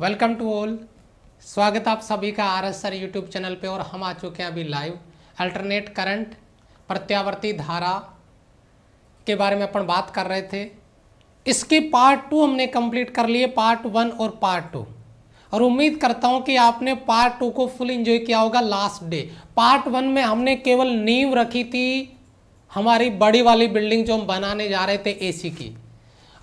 Welcome to all स्वागत आप सभी का R S sir YouTube channel पे और हम आ चुके हैं अभी लाइव अल्टरनेट करंट प्रत्यावर्ती धारा के बारे में अपन बात कर रहे थे इसकी पार्ट टू हमने कंप्लीट कर लिए पार्ट वन और पार्ट टू और उम्मीद करता हूँ कि आपने पार्ट टू को फुल एंजॉय किया होगा लास्ट डे पार्ट वन में हमने केवल नींव रखी थी हमारी बड़ी वाली बिल्डिंग जो हम बनाने जा रहे थे एसी की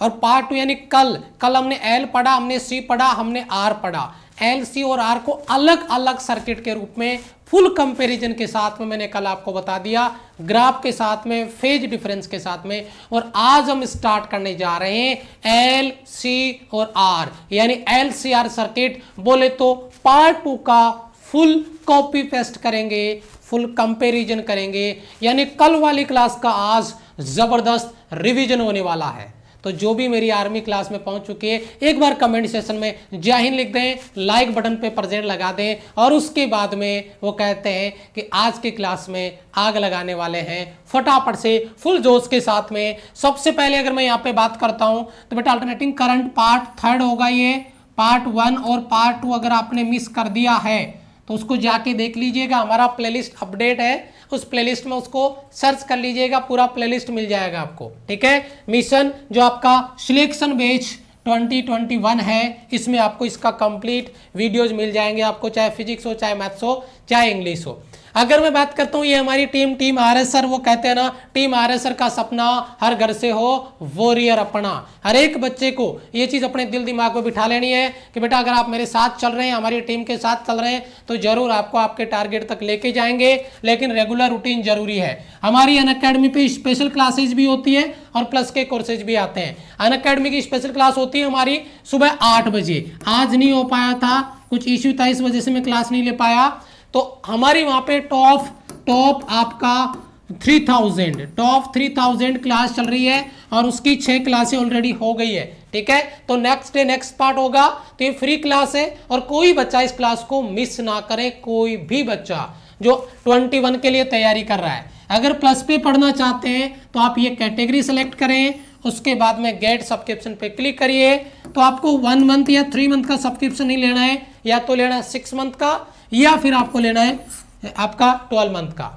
और पार्ट टू यानी कल कल हमने एल पढ़ा हमने सी पढ़ा हमने आर पढ़ा एल सी और आर को अलग अलग सर्किट के रूप में फुल कंपैरिजन के साथ में मैंने कल आपको बता दिया ग्राफ के साथ में फेज डिफरेंस के साथ में और आज हम स्टार्ट करने जा रहे हैं एल सी और आर यानी एल सी आर सर्किट बोले तो पार्ट टू का फुल कॉपी पेस्ट करेंगे फुल कंपैरिजन करेंगे यानी कल वाली क्लास का आज ज़बरदस्त रिवीजन होने वाला है तो जो भी मेरी आर्मी क्लास में पहुंच चुकी है एक बार कमेंट सेशन में जय हिंद लिख दें लाइक बटन पे प्रजेंट लगा दें और उसके बाद में वो कहते हैं कि आज के क्लास में आग लगाने वाले हैं फटाफट से फुल जोश के साथ में सबसे पहले अगर मैं यहाँ पे बात करता हूँ तो बेटा अल्टरनेटिंग करंट पार्ट थर्ड होगा ये पार्ट वन और पार्ट टू अगर आपने मिस कर दिया है तो उसको जाके देख लीजिएगा हमारा प्लेलिस्ट अपडेट है उस प्लेलिस्ट में उसको सर्च कर लीजिएगा पूरा प्लेलिस्ट मिल जाएगा आपको ठीक है मिशन जो आपका सिलेक्शन बेच 2021 है इसमें आपको इसका कंप्लीट वीडियोज मिल जाएंगे आपको चाहे फिजिक्स हो चाहे मैथ्स हो चाहे इंग्लिश हो अगर मैं बात करता हूँ ये हमारी टीम टीम आरएसआर वो कहते हैं ना टीम आरएसआर का सपना हर घर से हो वॉरियर अपना हर एक बच्चे को ये चीज़ अपने दिल दिमाग में बिठा लेनी है कि बेटा अगर आप मेरे साथ चल रहे हैं हमारी टीम के साथ चल रहे हैं तो जरूर आपको आपके टारगेट तक लेके जाएंगे लेकिन रेगुलर रूटीन जरूरी है हमारी अन अकेडमी पे स्पेशल क्लासेज भी होती है और प्लस के कोर्सेज भी आते हैं अन अकेडमी की स्पेशल क्लास होती है हमारी सुबह आठ बजे आज नहीं हो पाया था कुछ इश्यू था इस वजह से मैं क्लास नहीं ले पाया तो हमारी वहां पे टॉप टॉप आपका three thousand top three thousand class चल रही है और उसकी छह क्लासे ऑलरेडी हो गई है ठीक है तो नेक्स्ट डे नेक्स्ट पार्ट होगा तो ये फ्री क्लास है और कोई बच्चा इस क्लास को मिस ना करे कोई भी बच्चा जो 21 के लिए तैयारी कर रहा है अगर प्लस पे पढ़ना चाहते हैं तो आप ये कैटेगरी सेलेक्ट करें उसके बाद में गेट सब्सक्रिप्शन पे क्लिक करिए तो आपको वन मंथ या थ्री मंथ का सब्सक्रिप्शन नहीं लेना है या तो लेना है सिक्स मंथ का या फिर आपको लेना है आपका ट्वेल्व मंथ का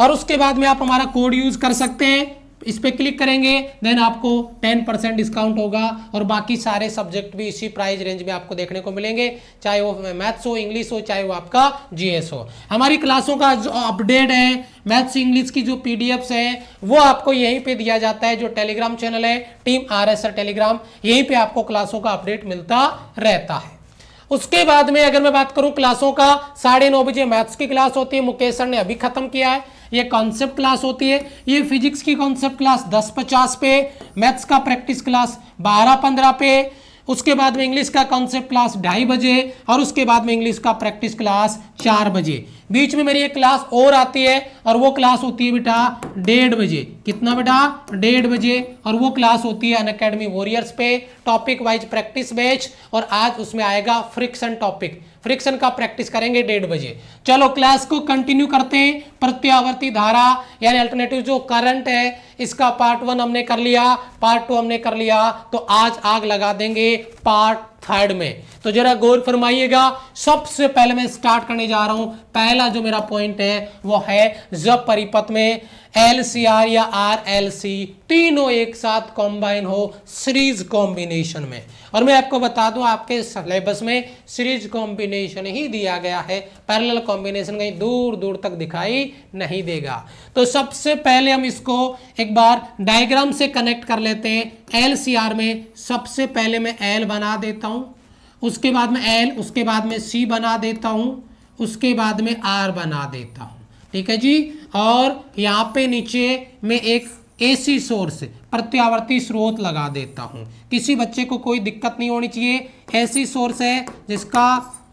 और उसके बाद में आप हमारा कोड यूज कर सकते हैं इस पर क्लिक करेंगे देन आपको 10 परसेंट डिस्काउंट होगा और बाकी सारे सब्जेक्ट भी इसी प्राइस रेंज में आपको देखने को मिलेंगे चाहे वो मैथ्स हो इंग्लिश हो चाहे वो आपका जीएस हो हमारी क्लासों का जो अपडेट है मैथ्स इंग्लिश की जो पीडीएफ्स है वो आपको यहीं पे दिया जाता है जो टेलीग्राम चैनल है टीम आर टेलीग्राम यहीं पर आपको क्लासों का अपडेट मिलता रहता है उसके बाद में अगर मैं बात करूं क्लासों का साढ़े नौ बजे मैथ्स की क्लास होती है मुकेश सर ने अभी खत्म किया है ये कॉन्सेप्ट क्लास होती है ये फिजिक्स की कॉन्सेप्ट क्लास दस पचास पे मैथ्स का प्रैक्टिस क्लास बारह पंद्रह पे उसके बाद में इंग्लिश का कॉन्सेप्ट क्लास ढाई बजे और उसके बाद में इंग्लिश का प्रैक्टिस क्लास चार बजे बीच में मेरी एक क्लास और आती है और वो क्लास होती है बेटा डेढ़ बजे कितना बेटा डेढ़ बजे और वो क्लास होती है अन अकेडमी वॉरियर्स पे टॉपिक वाइज प्रैक्टिस बैच और आज उसमें आएगा फ्रिक्शन टॉपिक फ्रिक्शन का प्रैक्टिस करेंगे डेढ़ बजे चलो क्लास को कंटिन्यू करते हैं प्रत्यावर्ती धारा यानी अल्टरनेटिव जो करंट है इसका पार्ट वन हमने कर लिया पार्ट टू हमने कर लिया तो आज आग लगा देंगे पार्ट थर्ड में तो जरा गौर फरमाइएगा सबसे पहले मैं स्टार्ट करने जा रहा हूं पहला जो मेरा पॉइंट है वो है जब परिपथ में एल सी आर या आर एल सी तीनों एक साथ कॉम्बाइन हो सीरीज कॉम्बिनेशन में और मैं आपको बता दूं आपके सिलेबस में सीरीज कॉम्बिनेशन ही दिया गया है पैरेलल कॉम्बिनेशन कहीं दूर दूर तक दिखाई नहीं देगा तो सबसे पहले हम इसको एक बार डायग्राम से कनेक्ट कर लेते हैं एल में सबसे पहले मैं एल बना देता हूँ उसके बाद में एल उसके बाद में सी बना देता हूँ उसके बाद में आर बना देता हूँ ठीक है जी और यहाँ पे नीचे मैं एक एसी सोर्स प्रत्यावर्ती स्रोत लगा देता हूँ किसी बच्चे को कोई दिक्कत नहीं होनी चाहिए ऐसी सोर्स है जिसका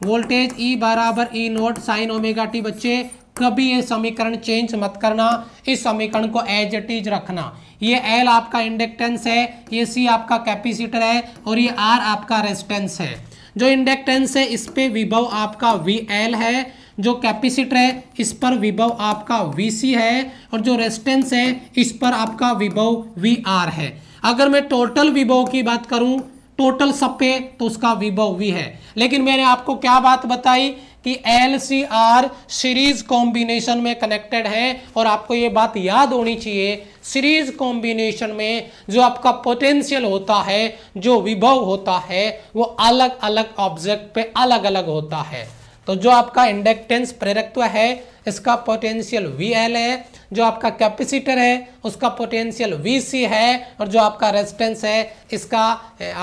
वोल्टेज ई e बराबर E e naught sine omega T बच्चे कभी ये समीकरण चेंज मत करना इस समीकरण को एज एट इज रखना ये एल आपका इंडक्टेंस है ये सी आपका कैपेसिटर है और ये आर आपका रेजिस्टेंस है जो इंडक्टेंस है इस पे विभव आपका वी एल है जो कैपेसिटर है इस पर विभव आपका वी है और जो रेस्टेंस है इस पर आपका विभव वी है अगर मैं टोटल विभव की बात करूं टोटल सब पे तो उसका विभव वी है लेकिन मैंने आपको क्या बात बताई कि L C R series combination में कनेक्टेड है और आपको ये बात याद होनी चाहिए सीरीज कॉम्बिनेशन में जो आपका पोटेंशियल होता है जो विभव होता है वो अलग अलग ऑब्जेक्ट पे अलग अलग होता है तो जो आपका इंडक्टेंस प्रेरकत्व है इसका पोटेंशियल वी एल है जो आपका कैपेसिटर है उसका पोटेंशियल वी सी है और जो आपका रेजिस्टेंस है इसका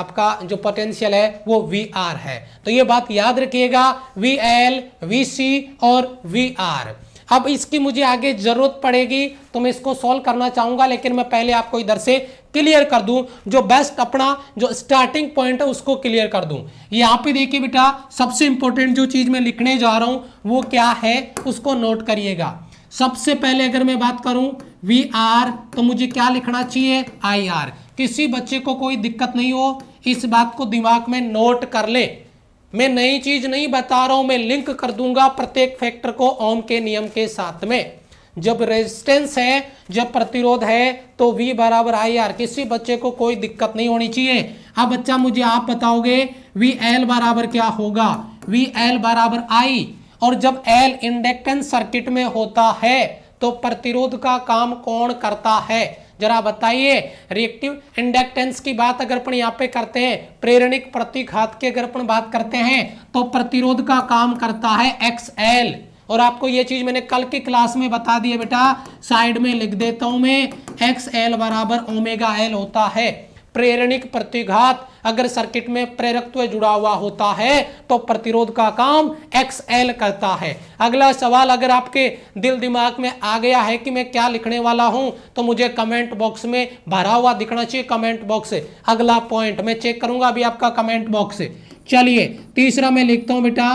आपका जो पोटेंशियल है वो वी आर है तो ये बात याद रखिएगा वी एल वी सी और वी आर अब इसकी मुझे आगे जरूरत पड़ेगी तो मैं इसको सॉल्व करना चाहूंगा लेकिन मैं पहले आपको इधर से क्लियर कर दूं जो बेस्ट अपना जो स्टार्टिंग पॉइंट है उसको क्लियर कर दूं यहाँ पे देखिए बेटा सबसे इंपॉर्टेंट जो चीज मैं लिखने जा रहा हूं वो क्या है उसको नोट करिएगा सबसे पहले अगर मैं बात करूं वी आर तो मुझे क्या लिखना चाहिए आई आर किसी बच्चे को कोई दिक्कत नहीं हो इस बात को दिमाग में नोट कर ले मैं नई चीज नहीं बता रहा हूं मैं लिंक कर दूंगा प्रत्येक फैक्टर को ओम के नियम के साथ में जब रेजिस्टेंस है जब प्रतिरोध है तो V बराबर आई आर किसी बच्चे को कोई दिक्कत नहीं होनी चाहिए अब हाँ बच्चा मुझे आप बताओगे वी एल बराबर क्या होगा वी एल बराबर आई और जब एल इंडक्टेंस सर्किट में होता है तो प्रतिरोध का काम कौन करता है जरा बताइए रिएक्टिव इंडक्टेंस की बात अगर अपन यहाँ पे करते हैं प्रेरणिक प्रतिघात की अगर अपन बात करते हैं तो प्रतिरोध का काम करता है एक्स एल और आपको ये चीज़ मैंने कल की क्लास में बता दी है बेटा साइड में लिख देता हूं मैं एक्स एल बराबर ओमेगा एल होता है प्रेरणिक प्रतिघात अगर सर्किट में प्रेरकत्व जुड़ा हुआ होता है तो प्रतिरोध का काम एक्स एल करता है अगला सवाल अगर आपके दिल दिमाग में आ गया है कि मैं क्या लिखने वाला हूं तो मुझे कमेंट बॉक्स में भरा हुआ दिखना चाहिए कमेंट बॉक्स अगला पॉइंट मैं चेक करूंगा अभी आपका कमेंट बॉक्स चलिए तीसरा मैं लिखता हूं बेटा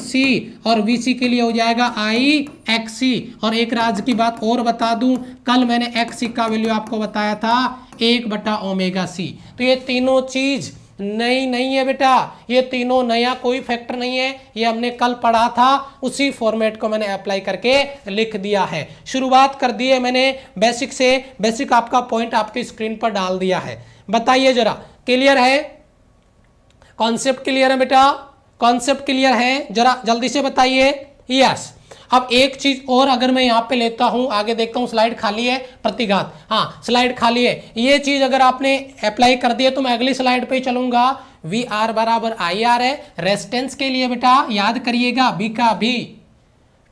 सी और सी के लिए हो जाएगा आई एक्सी और एक राज की बात और बता दूं कल मैंने एक्सी का वैल्यू आपको बताया था एक बटा ओमेगा सी तो ये तीनों चीज़ नहीं नहीं है बेटा ये तीनों नया कोई फैक्टर नहीं है ये हमने कल पढ़ा था उसी फॉर्मेट को मैंने अप्लाई करके लिख दिया है शुरुआत कर दी है मैंने बेसिक से बेसिक आपका पॉइंट आपके स्क्रीन पर डाल दिया है बताइए जरा क्लियर है कॉन्सेप्ट क्लियर है बेटा कॉन्सेप्ट क्लियर है जरा जल्दी से बताइए यस अब एक चीज और अगर मैं यहाँ पे लेता हूं आगे देखता हूं स्लाइड खाली है प्रतिघात हाँ स्लाइड खाली है ये चीज अगर आपने अप्लाई कर दिया तो मैं अगली स्लाइड पे चलूंगा वी आर बराबर आई आर है रेस्टेंस के लिए बेटा याद करिएगा बी का भी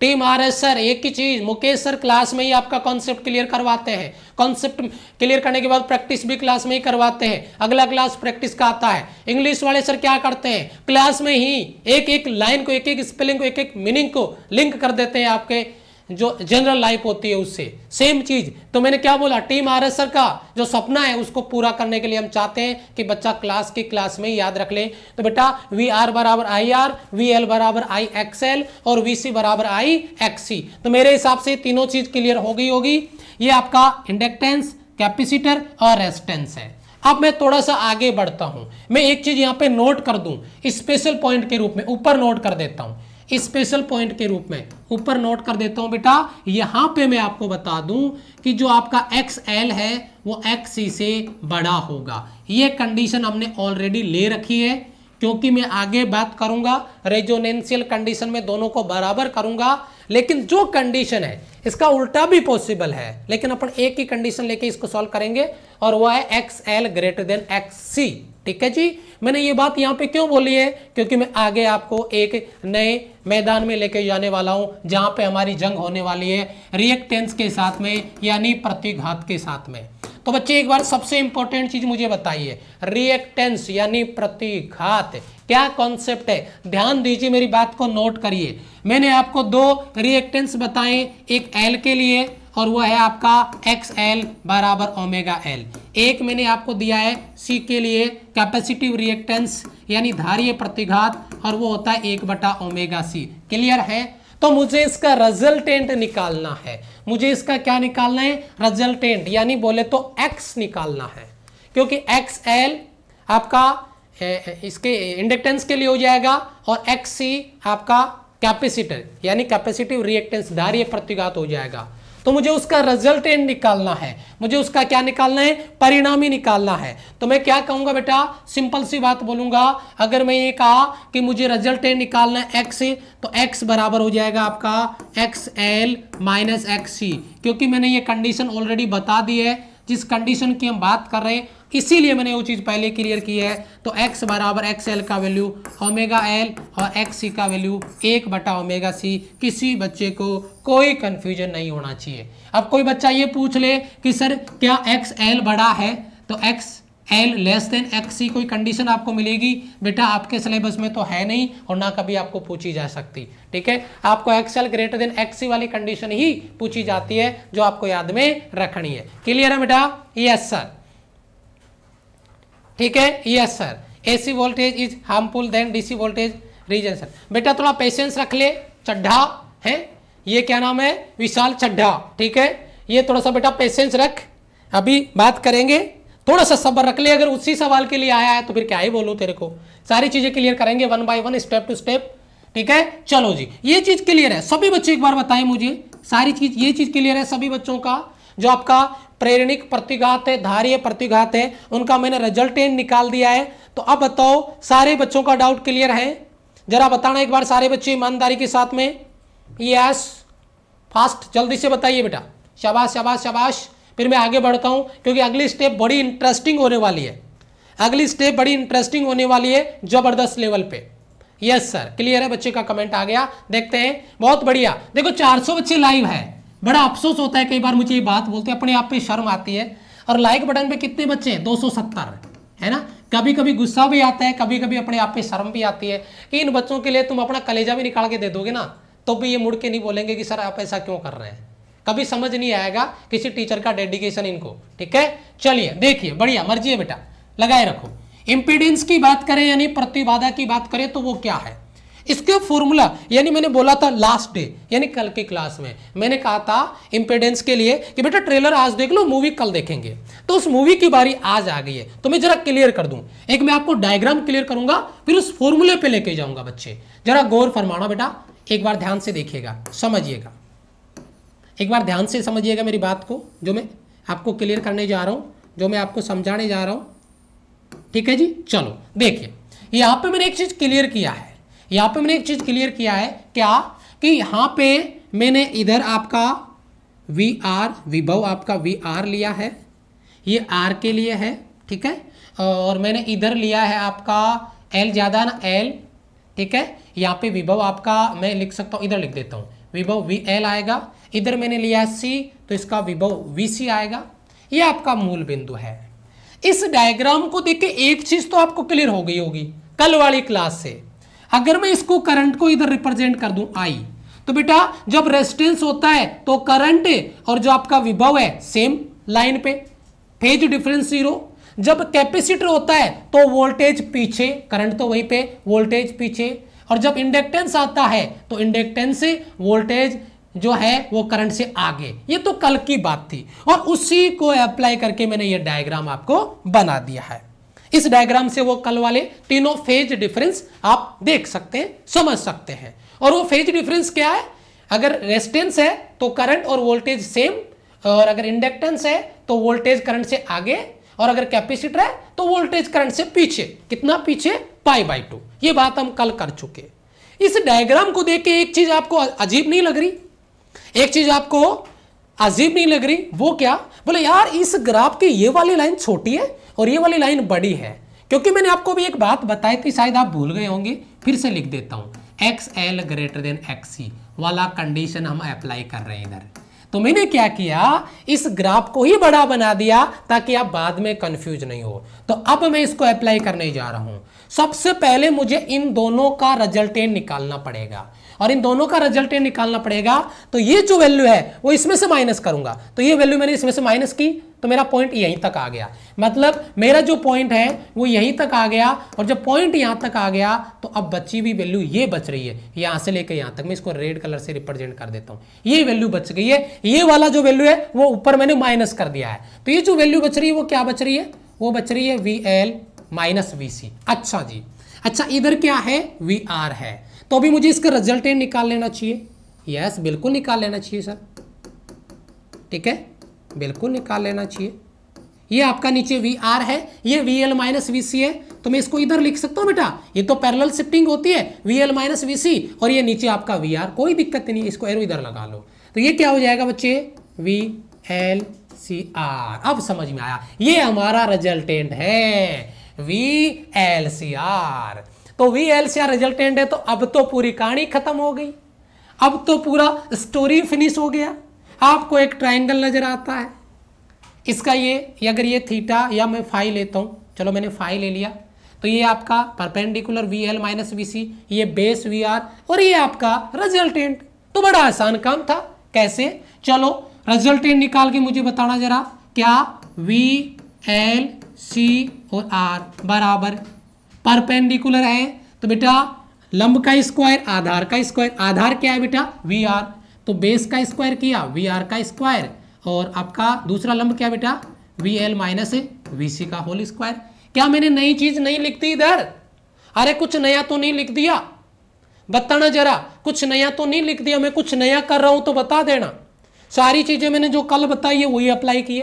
टीम आर एस सर एक ही चीज मुकेश सर क्लास में ही आपका कॉन्सेप्ट क्लियर करवाते हैं कॉन्सेप्ट क्लियर करने के बाद प्रैक्टिस भी क्लास में ही करवाते हैं अगला क्लास प्रैक्टिस का आता है इंग्लिश वाले सर क्या करते हैं क्लास में ही एक एक लाइन को एक एक स्पेलिंग को एक एक मीनिंग को लिंक कर देते हैं आपके जो जनरल लाइफ होती है उससे सेम चीज तो मैंने क्या बोला टीम आरएसआर का जो सपना है उसको पूरा करने के लिए हम चाहते हैं कि बच्चा क्लास की क्लास में याद रख ले तो बेटा वी आर बराबर आई आर वी एल बराबर आई एक्स एल और वी सी बराबर आई एक्स सी तो मेरे हिसाब से तीनों चीज क्लियर हो गई होगी ये आपका इंडक्टेंस कैपेसिटर और रेस्टेंस है अब मैं थोड़ा सा आगे बढ़ता हूं मैं एक चीज यहां पर नोट कर दू स्पेशल पॉइंट के रूप में ऊपर नोट कर देता हूं स्पेशल पॉइंट के रूप में ऊपर नोट कर देता हूं बेटा यहां पे मैं आपको बता दूं कि जो आपका एक्स एल है वो एक्स सी से बड़ा होगा ये कंडीशन हमने ऑलरेडी ले रखी है क्योंकि मैं आगे बात करूंगा रेजोनेंशियल कंडीशन में दोनों को बराबर करूंगा लेकिन जो कंडीशन है इसका उल्टा भी पॉसिबल है लेकिन अपन एक ही कंडीशन लेके इसको सॉल्व करेंगे और वह है X L greater than X C ठीक है जी मैंने ये बात यहां पे क्यों बोली है क्योंकि मैं आगे आपको एक नए मैदान में लेके जाने वाला हूं जहां पे हमारी जंग होने वाली है रिएक्टेंस के साथ में यानी प्रतिघात के साथ में तो बच्चे एक बार सबसे इंपॉर्टेंट चीज मुझे बताइए रिएक्टेंस यानी प्रतिघात क्या कॉन्सेप्ट है ध्यान दीजिए मेरी बात को नोट करिए मैंने आपको दो रिएक्टेंस बताए एक एल के लिए और वह है आपका एक्स एल बराबर ओमेगा एल एक मैंने आपको दिया है सी के लिए कैपेसिटिव रिएक्टेंस यानी धारीय प्रतिघात और वो होता है एक बटा ओमेगा सी क्लियर है तो मुझे इसका रिजल्टेंट निकालना है मुझे इसका क्या निकालना है रिजल्टेंट यानी बोले तो एक्स निकालना है क्योंकि एक्स एल आपका इसके इंडक्टेंस के लिए हो जाएगा और एक्स सी आपका कैपेसिटर यानी कैपेसिटिव रिएक्टेंस धार्य प्रतिगात हो जाएगा तो मुझे उसका रिजल्टेंट निकालना है मुझे उसका क्या निकालना है परिणामी निकालना है तो मैं क्या कहूंगा बेटा सिंपल सी बात बोलूंगा अगर मैं ये कहा कि मुझे रिजल्टेंट निकालना है एक्स तो एक्स बराबर हो जाएगा आपका X L minus X C क्योंकि मैंने ये कंडीशन ऑलरेडी बता दी है जिस कंडीशन की हम बात कर रहे हैं इसीलिए मैंने वो चीज़ पहले क्लियर की है तो एक्स बराबर एक्स एल का वैल्यू ओमेगा एल और एक्स सी का वैल्यू एक बटा ओमेगा सी किसी बच्चे को कोई कंफ्यूजन नहीं होना चाहिए अब कोई बच्चा ये पूछ ले कि सर क्या एक्स एल बड़ा है तो X L less than X C कोई कंडीशन आपको मिलेगी बेटा आपके सिलेबस में तो है नहीं और ना कभी आपको पूछी जा सकती ठीक है आपको X L greater than X C वाली कंडीशन ही पूछी जाती है जो आपको याद में रखनी है क्लियर है बेटा यस सर ठीक है yes sir AC voltage is harmful than DC voltage reason sir बेटा थोड़ा पेशेंस रख ले चड्ढा है ये क्या नाम है विशाल चड्ढा ठीक है ये थोड़ा सा बेटा पेशेंस रख अभी बात करेंगे थोड़ा सा सब्र रख ले अगर उसी सवाल के लिए आया है तो फिर क्या ही बोलूँ तेरे को सारी चीज़ें क्लियर करेंगे one by one step to step ठीक है चलो जी ये चीज़ क्लियर है सभी बच्चे एक बार बताएं मुझे सारी चीज़ ये चीज़ क्लियर है सभी बच्चों का जो आपका प्रेरणिक प्रतिघात है धार्य प्रतिघात है उनका मैंने रिजल्ट निकाल दिया है तो अब बताओ सारे बच्चों का डाउट क्लियर है जरा बताना एक बार सारे बच्चे ईमानदारी के साथ में यस फास्ट जल्दी से बताइए बेटा शाबाश शाबाश शाबाश फिर मैं आगे बढ़ता हूं क्योंकि अगली स्टेप बड़ी इंटरेस्टिंग होने वाली है अगली स्टेप बड़ी इंटरेस्टिंग होने वाली है जबरदस्त लेवल पे यस सर क्लियर है बच्चे का कमेंट आ गया देखते हैं बहुत बढ़िया देखो 400 बच्चे लाइव है बड़ा अफसोस होता है कई बार मुझे ये बात बोलते हैं अपने आप पे शर्म आती है और लाइक बटन पे कितने बच्चे हैं 270 है ना कभी कभी गुस्सा भी आता है कभी कभी अपने आप पे शर्म भी आती है कि इन बच्चों के लिए तुम अपना कलेजा भी निकाल के दे दोगे ना तो भी ये मुड़ के नहीं बोलेंगे कि सर आप ऐसा क्यों कर रहे हैं कभी समझ नहीं आएगा किसी टीचर का डेडिकेशन इनको ठीक है चलिए देखिए बढ़िया मर्जी है बेटा लगाए रखो इम्पीडेंस की बात करें यानी प्रतिबाधा की बात करें तो वो क्या है इसके फॉर्मूला यानी मैंने बोला था लास्ट डे यानी कल की क्लास में मैंने कहा था इंपेडेंस के लिए कि बेटा ट्रेलर आज देख लो मूवी कल देखेंगे तो उस मूवी की बारी आज आ गई है तो मैं जरा क्लियर कर दूं एक मैं आपको डायग्राम क्लियर करूंगा फिर उस फॉर्मूले पे लेके जाऊंगा बच्चे जरा गौर फरमाना बेटा एक बार ध्यान से देखिएगा समझिएगा एक बार ध्यान से समझिएगा मेरी बात को जो मैं आपको क्लियर करने जा रहा हूं जो मैं आपको समझाने जा रहा हूं ठीक है जी चलो देखिए यहां पे मैंने एक चीज़ क्लियर किया है यहाँ पे मैंने एक चीज़ क्लियर किया है क्या कि यहाँ पे मैंने इधर आपका वी आर विभव आपका वी आर लिया है ये आर के लिए है ठीक है और मैंने इधर लिया है आपका एल ज़्यादा ना एल ठीक है यहाँ पे विभव आपका मैं लिख सकता हूँ इधर लिख देता हूँ विभव वी एल आएगा इधर मैंने लिया है सी तो इसका विभव वी सी आएगा ये आपका मूल बिंदु है इस डायग्राम को देख के एक चीज़ तो आपको क्लियर हो गई होगी कल वाली क्लास से अगर मैं इसको करंट को इधर रिप्रेजेंट कर दूं आई तो बेटा जब रेजिस्टेंस होता है तो करंट और जो आपका विभव है सेम लाइन पे फेज डिफरेंस जीरो जब कैपेसिटर होता है तो वोल्टेज पीछे करंट तो वहीं पे वोल्टेज पीछे और जब इंडक्टेंस आता है तो इंडक्टेंस से वोल्टेज जो है वो करंट से आगे ये तो कल की बात थी और उसी को अप्लाई करके मैंने ये डायग्राम आपको बना दिया है इस डायग्राम से वो कल वाले तीनों फेज डिफरेंस आप देख सकते हैं समझ सकते हैं और वो फेज डिफरेंस क्या है अगर रेस्टेंस है तो करंट और वोल्टेज सेम और अगर इंडक्टेंस है तो वोल्टेज करंट से आगे और अगर कैपेसिटर है तो वोल्टेज करंट से पीछे कितना पीछे पाई बाई टू ये बात हम कल कर चुके इस डायग्राम को देख के एक चीज आपको अजीब नहीं लग रही एक चीज आपको अजीब नहीं लग रही वो क्या बोले यार इस ग्राफ की ये वाली लाइन छोटी है और ये वाली लाइन बड़ी है क्योंकि मैंने आपको भी एक बात बताई थी शायद आप भूल गए होंगे फिर से लिख देता हूँ X L greater than X C वाला कंडीशन हम अप्लाई कर रहे हैं इधर तो मैंने क्या किया इस ग्राफ को ही बड़ा बना दिया ताकि आप बाद में कंफ्यूज नहीं हो तो अब मैं इसको अप्लाई करने जा रहा हूं सबसे पहले मुझे इन दोनों का रिजल्टेंट निकालना पड़ेगा और इन दोनों का रिजल्ट निकालना पड़ेगा तो ये जो वैल्यू है वो इसमें से माइनस करूंगा तो ये वैल्यू मैंने इसमें से माइनस की तो मेरा पॉइंट यहीं तक आ गया मतलब मेरा जो पॉइंट है वो यहीं तक आ गया और जब पॉइंट यहां तक आ गया तो अब बची हुई वैल्यू ये बच रही है यहां से लेकर यहां तक मैं इसको रेड कलर से रिप्रेजेंट कर देता हूं ये वैल्यू बच गई है ये वाला जो वैल्यू है वो ऊपर मैंने माइनस कर दिया है तो ये जो वैल्यू बच रही है वो क्या बच रही है वो बच रही है V L minus V C अच्छा जी अच्छा इधर क्या है वी आर है तो अभी मुझे इसका रिजल्टेंट निकाल लेना चाहिए यस बिल्कुल निकाल लेना चाहिए सर ठीक है बिल्कुल निकाल लेना चाहिए ये आपका नीचे वी आर है ये V L minus V C है तो मैं इसको इधर लिख सकता हूँ बेटा ये तो पैरेलल शिफ्टिंग होती है V L minus V C और ये नीचे आपका वी आर कोई दिक्कत नहीं इसको एरो इधर लगा लो तो ये क्या हो जाएगा बच्चे वी एल सी आर अब समझ में आया ये हमारा रिजल्टेंट है वी एल सी आर तो V L C R resultant है तो अब तो पूरी कहानी खत्म हो गई अब तो पूरा स्टोरी फिनिश हो गया आपको एक ट्राइंगल नज़र आता है इसका ये अगर ये थीटा या मैं फाइ लेता हूँ चलो मैंने फाइ ले लिया तो ये आपका perpendicular V L minus V C ये बेस वी आर और ये आपका रिजल्टेंट तो बड़ा आसान काम था कैसे चलो रिजल्टेंट निकाल के मुझे बताना जरा क्या वी एल सी और आर बराबर परपेंडिकुलर है तो बेटा लंब का स्क्वायर आधार का स्क्वायर आधार क्या है बेटा वी आर तो बेस का स्क्वायर किया वी आर का स्क्वायर और आपका दूसरा लंब क्या बेटा V L minus V C का होल स्क्वायर क्या मैंने नई चीज नहीं लिखती इधर अरे कुछ नया तो नहीं लिख दिया बताना जरा कुछ नया तो नहीं लिख दिया मैं कुछ नया कर रहा हूं तो बता देना सारी चीजें मैंने जो कल बताई है वही अप्लाई किए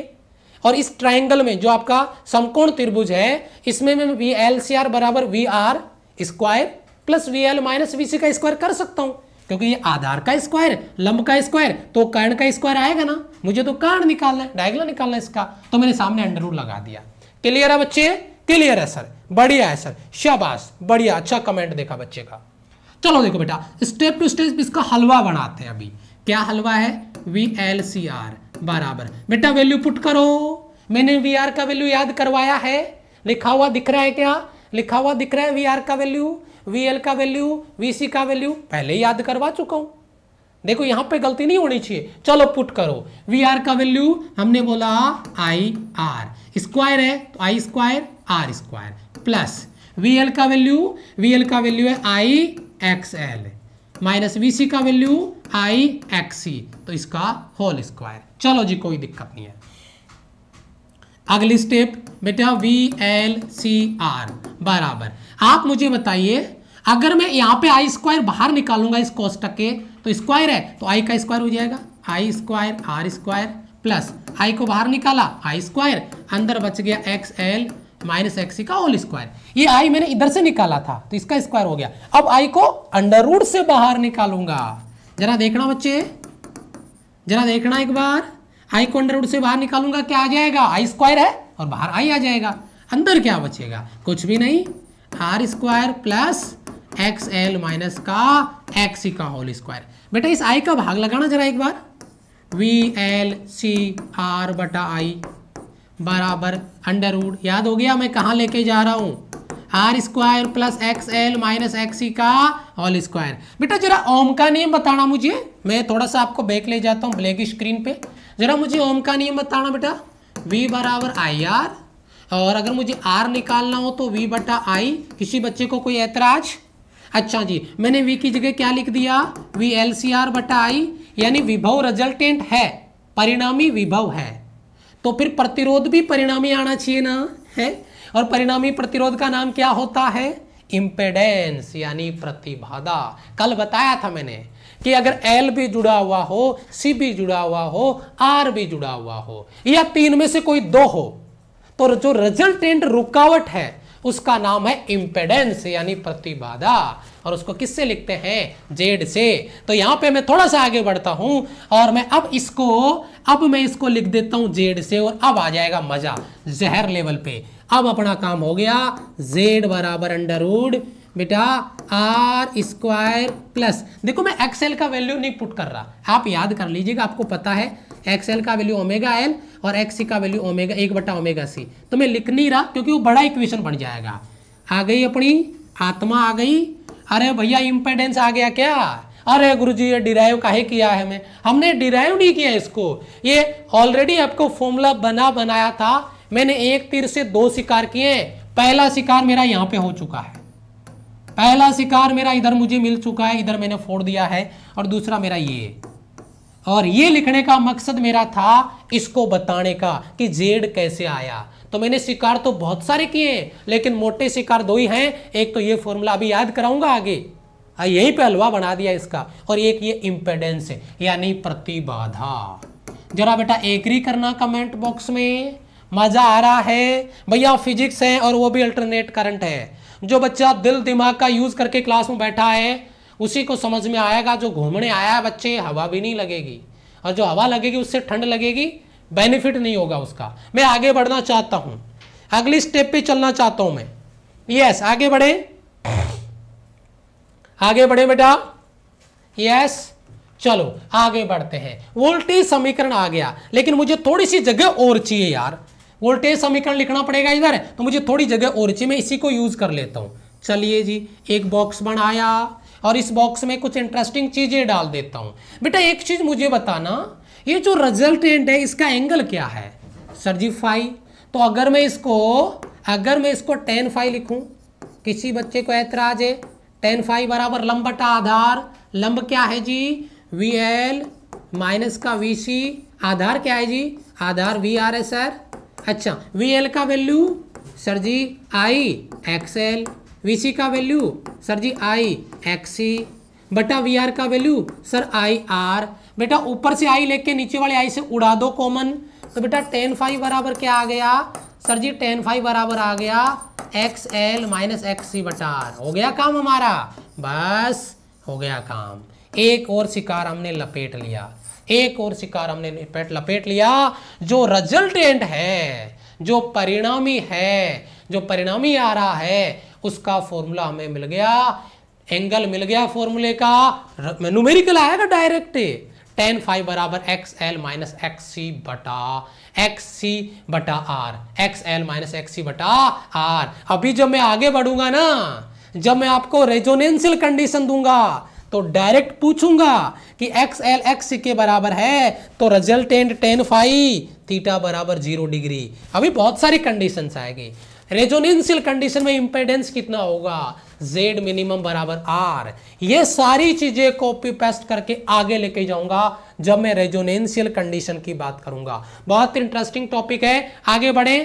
और इस ट्राइंगल में जो आपका समकोण त्रिभुज है इसमें मैं वी एल सी आर बराबर V R square plus V L minus V C का स्क्वायर कर सकता हूं क्योंकि ये आधार का स्क्वायर लंब का स्क्वायर तो कर्ण का स्क्वायर आएगा ना मुझे तो कर्ण निकालना है डायगोनल निकालना है इसका तो मैंने सामने अंडर रूट लगा दिया क्लियर है बच्चे क्लियर है सर बढ़िया है सर शाबाश बढ़िया अच्छा कमेंट देखा बच्चे का चलो देखो बेटा स्टेप टू स्टेप इसका हलवा बनाते हैं अभी क्या हलवा है वी एल सी आर बराबर बेटा वैल्यू पुट करो मैंने वी आर का वैल्यू याद करवाया है लिखा हुआ दिख रहा है क्या लिखा हुआ दिख रहा है वी आर का वैल्यू वी एल का वैल्यू वी सी का वैल्यू पहले ही याद करवा चुका हूं देखो यहां पे गलती नहीं होनी चाहिए चलो पुट करो वी आर का वैल्यू हमने बोला आई आर स्क्वायर है तो I square R square plus V L का वैल्यू वी एल का वैल्यू है I X L minus V C का वैल्यू आई एक्स सी तो इसका होल स्क्वायर चलो जी कोई दिक्कत नहीं है अगली स्टेप बेटा वी एल सी आर बराबर आप मुझे बताइए अगर मैं यहां पे आई स्क्वायर बाहर निकालूंगा इस कोष्टक के तो स्क्वायर है तो आई का स्क्वायर हो जाएगा I square R square plus I को बाहर निकाला आई स्क्वायर अंदर बच गया एक्स एल माइनस एक्स का होल स्क्वायर ये आई मैंने इधर से निकाला था तो इसका स्क्वायर हो गया अब आई को अंडर रूट से बाहर निकालूंगा जरा देखना बच्चे जरा देखना एक बार आई को अंडर रूट से बाहर निकालूंगा क्या आ जाएगा आई स्क्वायर है और बाहर आई आ जाएगा अंदर क्या बचेगा कुछ भी नहीं R square plus X L minus का एक्स का होल स्क्वायर बेटा इस आई का भाग लगाना जरा एक बार वी एल सी आर बटा आई बराबर अंडर रूट याद हो गया मैं कहाँ लेके जा रहा हूँ R square plus X L minus X E का ऑल स्क्वायर बेटा जरा ओम का नियम बताना मुझे मैं थोड़ा सा आपको बैक ले जाता हूँ ब्लैक स्क्रीन पे जरा मुझे ओम का नियम बताना बेटा v बराबर आई आर और अगर मुझे आर निकालना हो तो v बटा आई किसी बच्चे को कोई ऐतराज अच्छा जी मैंने v की जगह क्या लिख दिया वी एल सी आर बटा आई यानी विभव रिजल्टेंट है परिणामी विभव है तो फिर प्रतिरोध भी परिणामी आना चाहिए ना है और परिणामी प्रतिरोध का नाम क्या होता है इम्पेडेंस यानी प्रतिबाधा कल बताया था मैंने कि अगर L भी जुड़ा हुआ हो C भी जुड़ा हुआ हो R भी जुड़ा हुआ हो या तीन में से कोई दो हो तो जो रिजल्टेंट रुकावट है उसका नाम है इम्पेडेंस यानी प्रतिबाधा और उसको किससे लिखते हैं जेड से तो यहाँ पे मैं थोड़ा सा आगे बढ़ता हूँ और मैं अब इसको अब मैं इसको लिख देता हूँ जेड से और अब आ जाएगा मज़ा जहर लेवल पे अब अपना काम हो गया जेड बराबर अंडर बेटा आर स्क्वायर प्लस देखो मैं एक्सएल का वैल्यू नहीं पुट कर रहा आप याद कर लीजिएगा आपको पता है एक्सएल का वैल्यू ओमेगा एल और एक्स का वैल्यू ओमेगा एक बटा ओमेगा सी तो मैं लिख नहीं रहा क्योंकि वो बड़ा इक्वेशन बन जाएगा आ गई अपनी आत्मा आ गई अरे भैया इम्पेडेंस आ गया क्या अरे गुरुजी ये डिराइव काहे किया है हमें हमने डिराइव नहीं किया इसको ये ऑलरेडी आपको फॉर्मूला बना बनाया था मैंने एक तीर से दो शिकार किए पहला शिकार मेरा यहाँ पे हो चुका है पहला शिकार मेरा इधर मुझे मिल चुका है इधर मैंने फोड़ दिया है और दूसरा मेरा ये और ये लिखने का मकसद मेरा था इसको बताने का कि जेड कैसे आया तो मैंने शिकार तो बहुत सारे किए हैं लेकिन मोटे शिकार दो ही हैं एक तो ये फॉर्मूला अभी याद कराऊंगा आगे हाँ, यही पे हलवा बना दिया इसका और एक ये इंपेडेंस है यानी प्रतिबाधा जरा बेटा एग्री करना कमेंट बॉक्स में मजा आ रहा है भैया फिजिक्स है और वो भी अल्टरनेट करंट है जो बच्चा दिल दिमाग का यूज करके क्लास में बैठा है उसी को समझ में आएगा जो घूमने आया है बच्चे हवा भी नहीं लगेगी और जो हवा लगेगी उससे ठंड लगेगी बेनिफिट नहीं होगा उसका मैं आगे बढ़ना चाहता हूं अगली स्टेप पे चलना चाहता हूं मैं यस आगे बढ़े आगे बढ़े बेटा यस चलो आगे बढ़ते हैं वोल्टेज समीकरण आ गया लेकिन मुझे थोड़ी सी जगह और चाहिए यार वोल्टेज समीकरण लिखना पड़ेगा इधर तो मुझे थोड़ी जगह और चाहिए मैं इसी को यूज कर लेता हूँ चलिए जी एक बॉक्स बनाया और इस बॉक्स में कुछ इंटरेस्टिंग चीजें डाल देता हूं बेटा एक चीज मुझे बताना ये जो रिजल्टेंट है इसका एंगल क्या है सर जी फाइव तो अगर मैं इसको अगर मैं इसको टेन फाइव लिखूं किसी बच्चे को ऐतराज है टेन फाइव बराबर लंब बटा आधार लंब क्या है जी वी एल माइनस का वी सी आधार क्या है जी आधार वी आर है सर अच्छा वी एल का वैल्यू सर जी I X L V C का वैल्यू सर जी आई एक्स सी बटा वी आर का वैल्यू सर आई आर बेटा ऊपर से आई लेके नीचे वाले आई से उड़ा दो कॉमन तो बेटा टेन फाइव बराबर क्या आ गया सर जी टेन फाइव बराबर आ गया X L minus X C बटार हो गया काम हमारा बस हो गया काम एक और शिकार हमने लपेट लिया एक और शिकार हमने लपेट लपेट लिया जो रिजल्टेंट है जो परिणामी है जो परिणामी आ रहा है उसका फॉर्मूला हमें मिल गया एंगल मिल गया फॉर्मूले का न्यूमेरिकल आएगा डायरेक्ट टेन फाइव बराबर X L minus X C बटा एक्स सी बटा R X L minus X C बटा आर अभी जब मैं आगे बढ़ूंगा ना जब मैं आपको रेजोनेंशियल कंडीशन दूंगा तो डायरेक्ट पूछूंगा कि एक्स एल एक्स सी के बराबर है तो रिजल्टेंट टेन फाइव थीटा बराबर जीरो डिग्री अभी बहुत सारी कंडीशन आएगी रेजोनेंशियल कंडीशन में इंपेडेंस कितना होगा जेड मिनिमम बराबर आर ये सारी चीजें कॉपी पेस्ट करके आगे लेके जाऊंगा जब मैं रेजोनेंशियल कंडीशन की बात करूंगा बहुत इंटरेस्टिंग टॉपिक है आगे बढ़े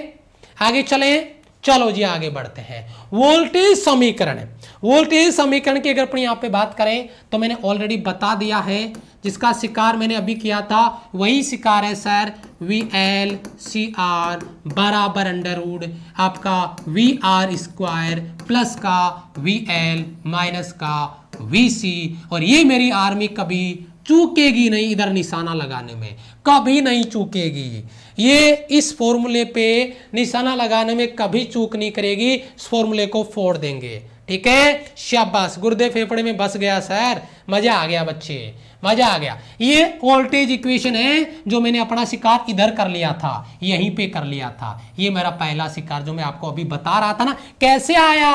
आगे चले चलो जी आगे बढ़ते हैं वोल्टेज समीकरण है। वोल्टेज समीकरण की अगर अपन यहाँ पे बात करें तो मैंने ऑलरेडी बता दिया है जिसका शिकार मैंने अभी किया था वही शिकार है sir V L C R बराबर अंडर आपका वी आर स्क्वायर प्लस का वी एल माइनस का वी सी और ये मेरी आर्मी कभी चूकेगी नहीं इधर निशाना लगाने में कभी नहीं चूकेगी ये इस फॉर्मूले पे निशाना लगाने में कभी चूक नहीं करेगी इस फॉर्मूले को फोड़ देंगे ठीक है शाबाश गुर्दे फेफड़े में बस गया सर मजा आ गया बच्चे मजा आ गया ये वोल्टेज इक्वेशन है जो मैंने अपना शिकार इधर कर लिया था यहीं पे कर लिया था ये मेरा पहला शिकार जो मैं आपको अभी बता रहा था ना कैसे आया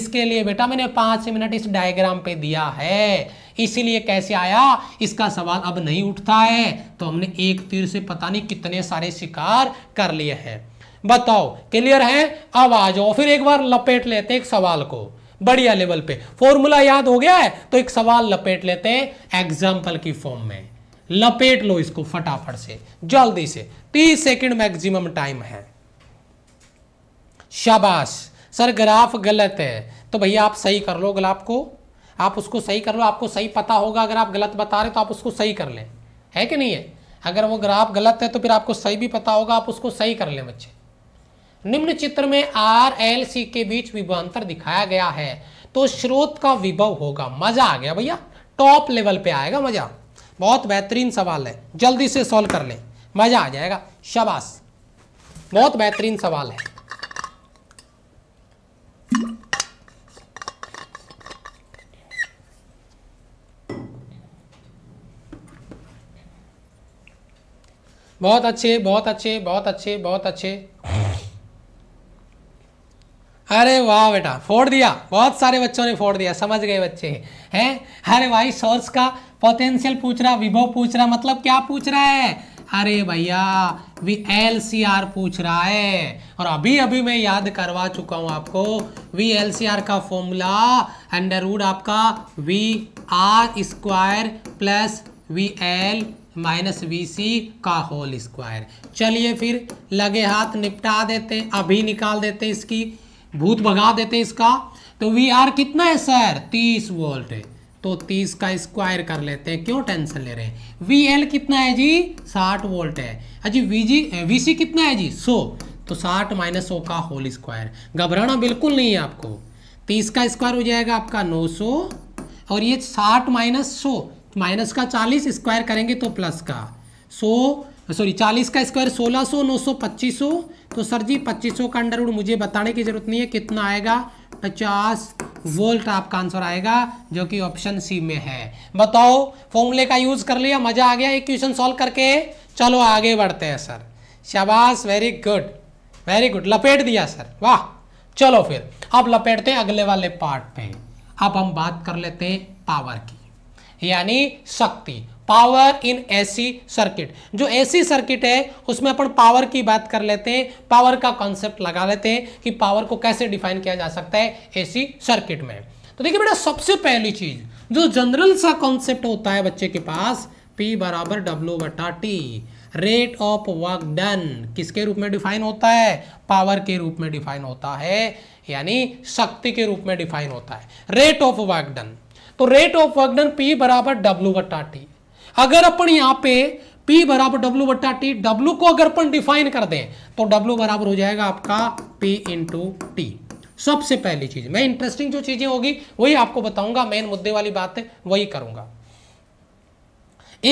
इसके लिए बेटा मैंने पांच मिनट इस डायग्राम पे दिया है इसीलिए कैसे आया इसका सवाल अब नहीं उठता है तो हमने एक तीर से पता नहीं कितने सारे शिकार कर लिए हैं बताओ क्लियर है अब आ जाओ फिर एक बार लपेट लेते एक सवाल को बढ़िया लेवल पे फॉर्मूला याद हो गया है तो एक सवाल लपेट लेते हैं एग्जाम्पल की फॉर्म में लपेट लो इसको फटाफट से जल्दी से तीस सेकेंड मैक्सिमम टाइम है शाबाश सर ग्राफ गलत है तो भैया आप सही कर लो ग्राफ को आप उसको सही कर लो आपको सही पता होगा अगर आप गलत बता रहे तो आप उसको सही कर लें है कि नहीं है अगर वो ग्राफ गलत है तो फिर आपको सही भी पता होगा आप उसको सही कर लें बच्चे निम्न चित्र में आर एल सी के बीच विभवांतर दिखाया गया है तो स्रोत का विभव होगा मजा आ गया भैया टॉप लेवल पे आएगा मजा बहुत बेहतरीन सवाल है जल्दी से सॉल्व कर ले मजा आ जाएगा शबाश बहुत बेहतरीन सवाल है बहुत अच्छे बहुत अच्छे बहुत अच्छे बहुत अच्छे अरे वाह बेटा फोड़ दिया बहुत सारे बच्चों ने फोड़ दिया समझ गए बच्चे हैं अरे भाई सोर्स का पोटेंशियल पूछ रहा विभव पूछ रहा मतलब क्या पूछ रहा है अरे भैया वी एल सी आर पूछ रहा है और अभी अभी मैं याद करवा चुका हूँ आपको वी एल सी आर का फॉर्मूला अंडर आपका V R square plus V L minus V C का होल स्क्वायर चलिए फिर लगे हाथ निपटा देते अभी निकाल देते इसकी भूत भगा देते इसका तो वी आर कितना है सर तीस वोल्ट तो तीस का स्क्वायर कर लेते हैं क्यों टेंशन ले रहे हैं वी एल कितना है जी साठ वोल्ट है अजी हाँ वी जी वी सी कितना है जी सो तो साठ माइनस सो का होल स्क्वायर घबराना बिल्कुल नहीं है आपको तीस का स्क्वायर हो जाएगा आपका नौ सो और ये साठ माइनस सो माइनस का चालीस स्क्वायर करेंगे तो प्लस का सो सॉरी चालीस का स्क्वायर सोलह सो नौ सो पच्चीस सो तो सर जी पच्चीसों का अंडर मुझे बताने की ज़रूरत नहीं है कितना आएगा पचास वोल्ट आपका आंसर आएगा जो कि ऑप्शन सी में है बताओ फॉर्मूले का यूज़ कर लिया मज़ा आ गया एक क्वेश्चन सॉल्व करके चलो आगे बढ़ते हैं सर शाबाश वेरी गुड वेरी गुड लपेट दिया सर वाह चलो फिर अब लपेटते हैं अगले वाले पार्ट पे अब हम बात कर लेते हैं पावर की यानी शक्ति पावर इन एसी सर्किट जो एसी सर्किट है उसमें अपन पावर की बात कर लेते हैं पावर का कॉन्सेप्ट लगा लेते हैं कि पावर को कैसे डिफाइन किया जा सकता है एसी सर्किट में तो देखिए बेटा सबसे पहली चीज जो जनरल सा कॉन्सेप्ट होता है बच्चे के पास पी बराबर डब्ल्यू बटा T rate of work done किसके रूप में डिफाइन होता है पावर के रूप में डिफाइन होता है यानी शक्ति के रूप में डिफाइन होता है रेट ऑफ वर्क डन तो rate of work done P बराबर डब्ल्यू बटा टी अगर अपन यहां पे P बराबर डब्ल्यू बट्टा टी डब्ल्यू को अगर अपन डिफाइन कर दें तो W बराबर हो जाएगा आपका P इंटू टी सबसे पहली चीज मैं इंटरेस्टिंग जो चीजें होगी वही आपको बताऊंगा मेन मुद्दे वाली बात है वही करूंगा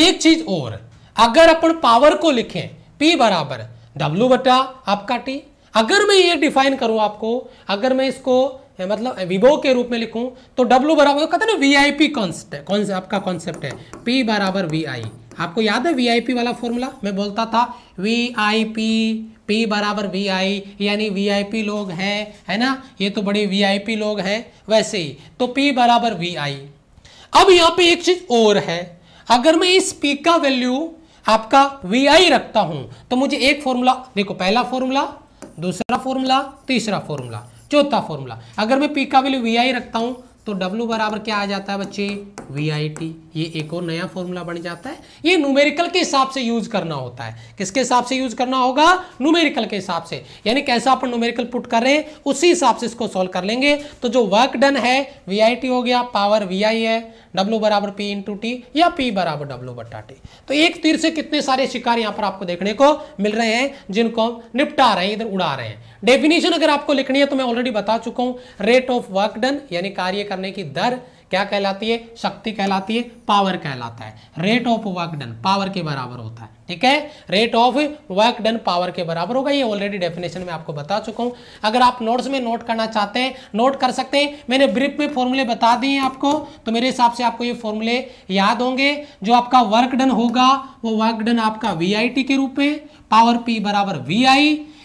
एक चीज और अगर अपन पावर को लिखें P बराबर W बटा आपका T अगर मैं ये डिफाइन करूं आपको अगर मैं इसको है मतलब विवो के रूप में लिखूं तो W बराबर कहते ना वी आई पी कॉन्सेप्ट आपका कॉन्सेप्ट है P बराबर वी आई आपको याद है वी आई पी वाला फॉर्मूला मैं बोलता था वी आई पी पी बराबर वी आई यानी वी आई पी लोग हैं है ना ये तो बड़े वी आई पी लोग हैं वैसे ही तो पी बराबर वी आई अब यहाँ पे एक चीज़ और है अगर मैं इस P का वैल्यू आपका वी आई रखता हूँ तो मुझे एक फॉर्मूला देखो पहला फॉर्मूला दूसरा फॉर्मूला तीसरा फॉर्मूला चौथा फॉर्मूला अगर मैं पी का वैल्यू वी आई रखता हूँ तो W बराबर क्या आ जाता है बच्चे वी आई टी ये एक और नया फॉर्मूला बन जाता है ये न्यूमेरिकल के हिसाब से यूज करना होता है किसके हिसाब से यूज करना होगा न्यूमेरिकल के हिसाब से यानी कैसा अपन न्यूमेरिकल पुट कर रहे हैं उसी हिसाब से इसको सॉल्व कर लेंगे तो जो वर्क डन है वी आई टी हो गया पावर वी आई है W बराबर पी इंटू टी या P बराबर डब्ल्यू बटा टी तो एक तीर से कितने सारे शिकार यहां पर आपको देखने को मिल रहे हैं जिनको निपटा रहे हैं इधर उड़ा रहे हैं डेफिनेशन अगर आपको लिखनी है तो मैं ऑलरेडी बता चुका हूं रेट ऑफ वर्क डन यानी कार्य करने की दर क्या कहलाती है शक्ति कहलाती है पावर कहलाता है rate of work done power के बराबर होता है ठीक है rate of work done power के बराबर होगा ये ऑलरेडी डेफिनेशन में आपको बता चुका हूं अगर आप नोट्स में नोट करना चाहते हैं नोट कर सकते हैं मैंने ब्रीफ में फॉर्मूले बता दिए हैं आपको तो मेरे हिसाब से आपको ये फॉर्मूले याद होंगे जो आपका वर्क डन होगा वो वर्क डन आपका वी के रूप में पावर पी बराबर वी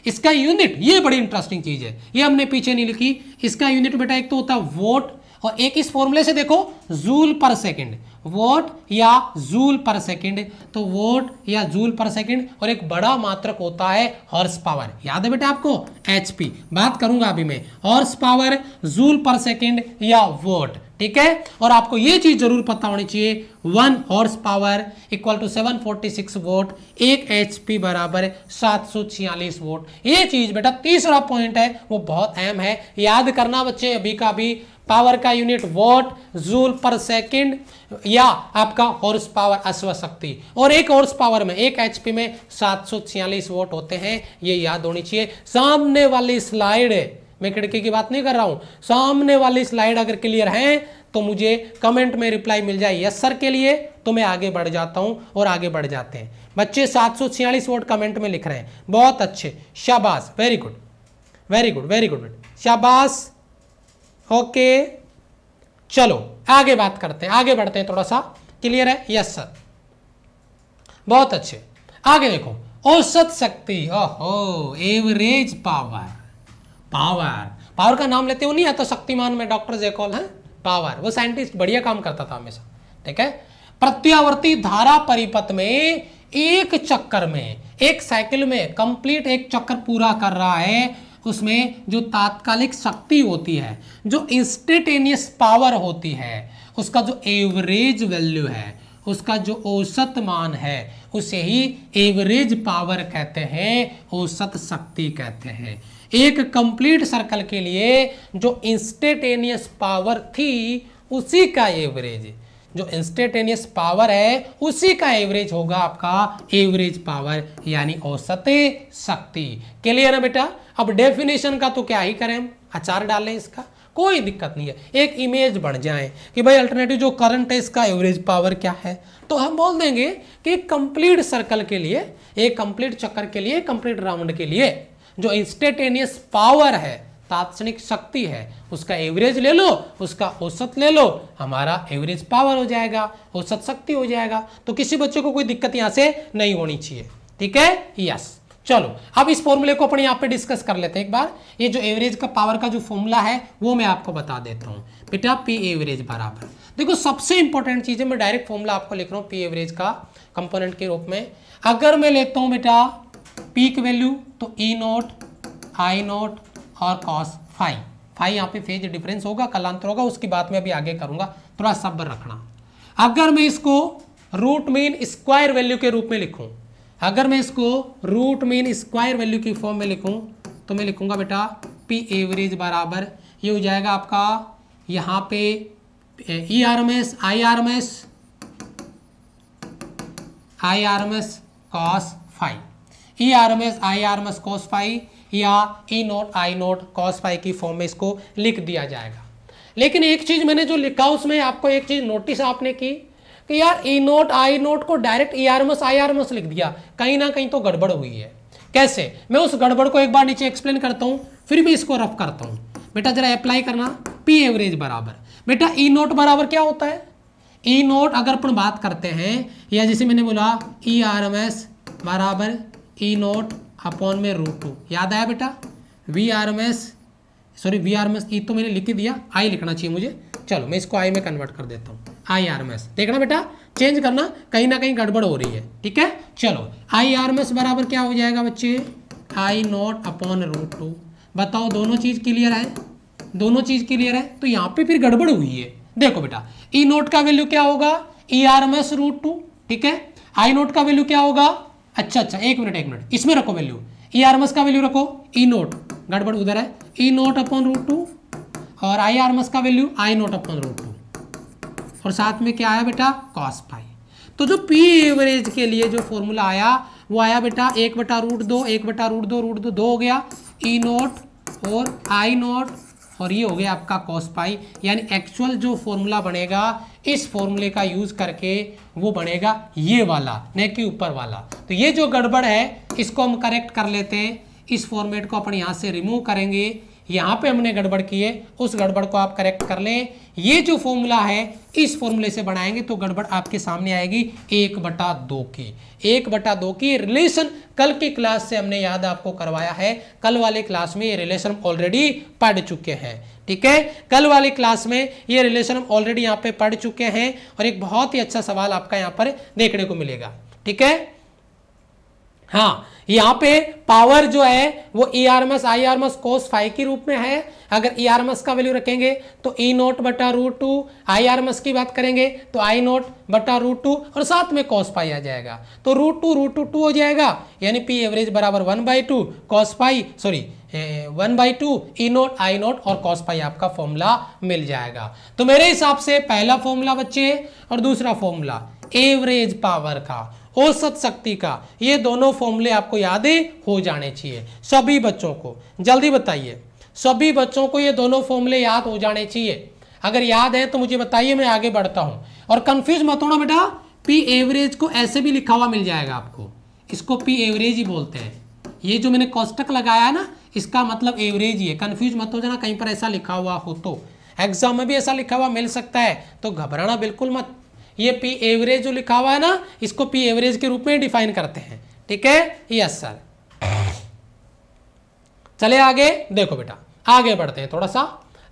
इसका यूनिट ये बड़ी इंटरेस्टिंग चीज है ये हमने पीछे नहीं लिखी इसका यूनिट बेटा एक तो होता है वोट और एक इस फॉर्मूले से देखो जूल पर सेकंड वोट या जूल पर सेकंड तो वोट या जूल पर सेकंड और एक बड़ा मात्रक होता है हॉर्स पावर याद है बेटा आपको एचपी बात करूंगा अभी मैं horse power joule per second या वोट ठीक है और आपको यह चीज जरूर पता होनी चाहिए one horse power equal to 746 watt एक पी बराबर सात छियालीस वोट ये चीज बेटा तीसरा पॉइंट है वो बहुत अहम है याद करना बच्चे अभी का भी पावर का unit watt joule per second या आपका हॉर्स पावर अश्वशक्ति और एक हॉर्स पावर में एक एच में सात वोट होते हैं ये याद होनी चाहिए सामने वाली स्लाइड है मैं खिड़की की बात नहीं कर रहा हूं सामने वाली स्लाइड अगर क्लियर है तो मुझे कमेंट में रिप्लाई मिल जाए यस सर के लिए तो मैं आगे बढ़ जाता हूं और आगे बढ़ जाते हैं बच्चे सात सौ छियालीस वोट कमेंट में लिख रहे हैं बहुत अच्छे शाबाश very good very good very good good शाबाश ओके चलो आगे बात करते हैं आगे बढ़ते हैं थोड़ा सा क्लियर है यस सर बहुत अच्छे आगे देखो औसत शक्ति ओहो एवरेज पावर पावर पावर का नाम लेते हो नहीं आता शक्तिमान में डॉक्टर जेकॉल है पावर वो साइंटिस्ट बढ़िया काम करता था हमेशा ठीक है प्रत्यावर्ती धारा परिपथ में एक चक्कर में एक साइकिल में कंप्लीट एक चक्कर पूरा कर रहा है उसमें जो तात्कालिक शक्ति होती है जो इंस्टेटेनियस पावर होती है उसका जो एवरेज वैल्यू है उसका जो औसत मान है उसे ही एवरेज पावर कहते हैं औसत शक्ति कहते हैं एक कंप्लीट सर्कल के लिए जो इंस्टेटेनियस पावर थी उसी का एवरेज जो इंस्टेटेनियस पावर है उसी का एवरेज होगा आपका एवरेज पावर यानी औसत शक्ति क्लियर है बेटा अब डेफिनेशन का तो क्या ही करें हम अचार डाल लें इसका कोई दिक्कत नहीं है एक इमेज बढ़ जाए कि भाई अल्टरनेटिव जो करंट है इसका एवरेज पावर क्या है तो हम बोल देंगे कि कंप्लीट सर्कल के लिए एक कंप्लीट चक्कर के लिए कंप्लीट राउंड के लिए जो इंस्टेटेनियस पावर है तात्क्षणिक शक्ति है उसका एवरेज ले लो उसका औसत ले लो हमारा एवरेज पावर हो जाएगा औसत शक्ति हो जाएगा तो किसी बच्चे को कोई दिक्कत यहाँ से नहीं होनी चाहिए ठीक है यस चलो अब इस फॉर्मूले को अपने यहाँ पे डिस्कस कर लेते हैं एक बार ये जो एवरेज का पावर का जो फॉर्मूला है वो मैं आपको बता देता हूँ बेटा पी एवरेज बराबर देखो सबसे इंपॉर्टेंट चीज़ है मैं डायरेक्ट फॉर्मूला आपको लिख रहा हूँ पी एवरेज का कंपोनेंट के रूप में अगर मैं लेता हूँ बेटा पीक वैल्यू तो ई नोट आई नोट और कॉस फाइव फाइव यहाँ पे फेज डिफरेंस होगा कलांतर होगा उसकी बात में अभी आगे करूंगा थोड़ा सब्र रखना अगर मैं इसको रूट मीन स्क्वायर वैल्यू के रूप में लिखूं अगर मैं इसको रूट मीन स्क्वायर वैल्यू की फॉर्म में लिखूं तो मैं लिखूंगा बेटा पी एवरेज बराबर ये हो जाएगा आपका यहाँ पे E R M S I R M S I R M S cos phi E R M S I R M S cos phi या E naught I naught cos phi की form में इसको लिख दिया जाएगा लेकिन एक चीज़ मैंने जो लिखा उसमें आपको एक चीज़ नोटिस आपने की कि यार ई नोट आई नोट को direct E R M S I R M S लिख दिया कहीं ना कहीं तो गड़बड़ हुई है कैसे मैं उस गड़बड़ को एक बार नीचे एक्सप्लेन करता हूँ फिर भी इसको रफ करता हूँ बेटा जरा अप्लाई करना पी एवरेज बराबर बेटा ई e नोट बराबर क्या होता है ई e नोट अगर अपन बात करते हैं या जैसे मैंने बोला ई आर एम एस बराबर ई नोट अपॉन में रूट टू याद आया बेटा V R M S sorry V R M S E तो मैंने लिख ही दिया आई लिखना चाहिए मुझे चलो मैं इसको आई में कन्वर्ट कर देता हूँ आई आर एम एस देखना बेटा चेंज करना कहीं ना कहीं गड़बड़ हो रही है ठीक है चलो आई आर एम एस बराबर क्या हो जाएगा बच्चे I naught upon root two बताओ दोनों चीज़ क्लियर है दोनों चीज़ क्लियर है तो यहाँ पे फिर गड़बड़ हुई है देखो बेटा ई e नोट का वैल्यू क्या होगा E R M S root two ठीक है आई नोट का वैल्यू क्या होगा अच्छा अच्छा एक मिनट एक मिनट इसमें रखो वैल्यू ई आरमस का वैल्यू रखो ई e नोट गड़बड़ उधर है E naught upon root two और आई आर का value I naught upon root two और साथ में क्या आया बेटा कॉस पाई तो जो पी एवरेज के लिए जो फॉर्मूला आया वो आया बेटा एक बटा रूट दो एक बटा रूट दो रूट दो दो हो गया ई e नोट और आई नोट और ये हो गया आपका कॉस पाई यानी एक्चुअल जो फॉर्मूला बनेगा इस फॉर्मूले का यूज करके वो बनेगा ये वाला न कि ऊपर वाला तो ये जो गड़बड़ है इसको हम करेक्ट कर लेते हैं इस फॉर्मेट को अपन यहाँ से रिमूव करेंगे यहाँ पे हमने गड़बड़ की है उस गड़बड़ को आप करेक्ट कर लें ये जो फॉर्मूला है इस फॉर्मूले से बनाएंगे तो गड़बड़ आपके सामने आएगी एक बटा दो की एक बटा दो की रिलेशन कल की क्लास से हमने याद आपको करवाया है कल वाले क्लास में ये रिलेशन ऑलरेडी पढ़ चुके हैं ठीक है कल वाले क्लास में ये रिलेशन हम ऑलरेडी यहाँ पे पढ़ चुके हैं और एक बहुत ही अच्छा सवाल आपका यहाँ पर देखने को मिलेगा ठीक है हाँ यहाँ पे पावर जो है वो E R M S I R M S cos phi के रूप में है अगर ई आर एम एस का वैल्यू रखेंगे तो ई e नोट बटा root two I R M S की बात करेंगे तो आई नोट बटा रूट टू और साथ में कॉस पाई आ जाएगा तो root two root two two हो जाएगा यानी पी एवरेज बराबर one by two cos five sorry one by two E naught I naught और कॉस फाइव आपका फॉर्मूला मिल जाएगा तो मेरे हिसाब से पहला फॉर्मूला बच्चे और दूसरा फॉर्मूला एवरेज पावर का औसत शक्ति का ये दोनों फॉर्मूले आपको याद हो जाने चाहिए सभी बच्चों को जल्दी बताइए सभी बच्चों को ये दोनों फॉर्मूले याद हो जाने चाहिए अगर याद है तो मुझे बताइए मैं आगे बढ़ता हूँ और कंफ्यूज मत होना बेटा पी एवरेज को ऐसे भी लिखा हुआ मिल जाएगा आपको इसको पी एवरेज ही बोलते हैं ये जो मैंने कॉस्टक लगाया है ना इसका मतलब एवरेज ही है कन्फ्यूज मत हो जाना कहीं पर ऐसा लिखा हुआ हो तो एग्जाम में भी ऐसा लिखा हुआ मिल सकता है तो घबराना बिल्कुल मत ये पी एवरेज जो लिखा हुआ है ना इसको पी एवरेज के रूप में डिफाइन करते हैं ठीक है यस सर चले आगे देखो बेटा आगे बढ़ते हैं थोड़ा सा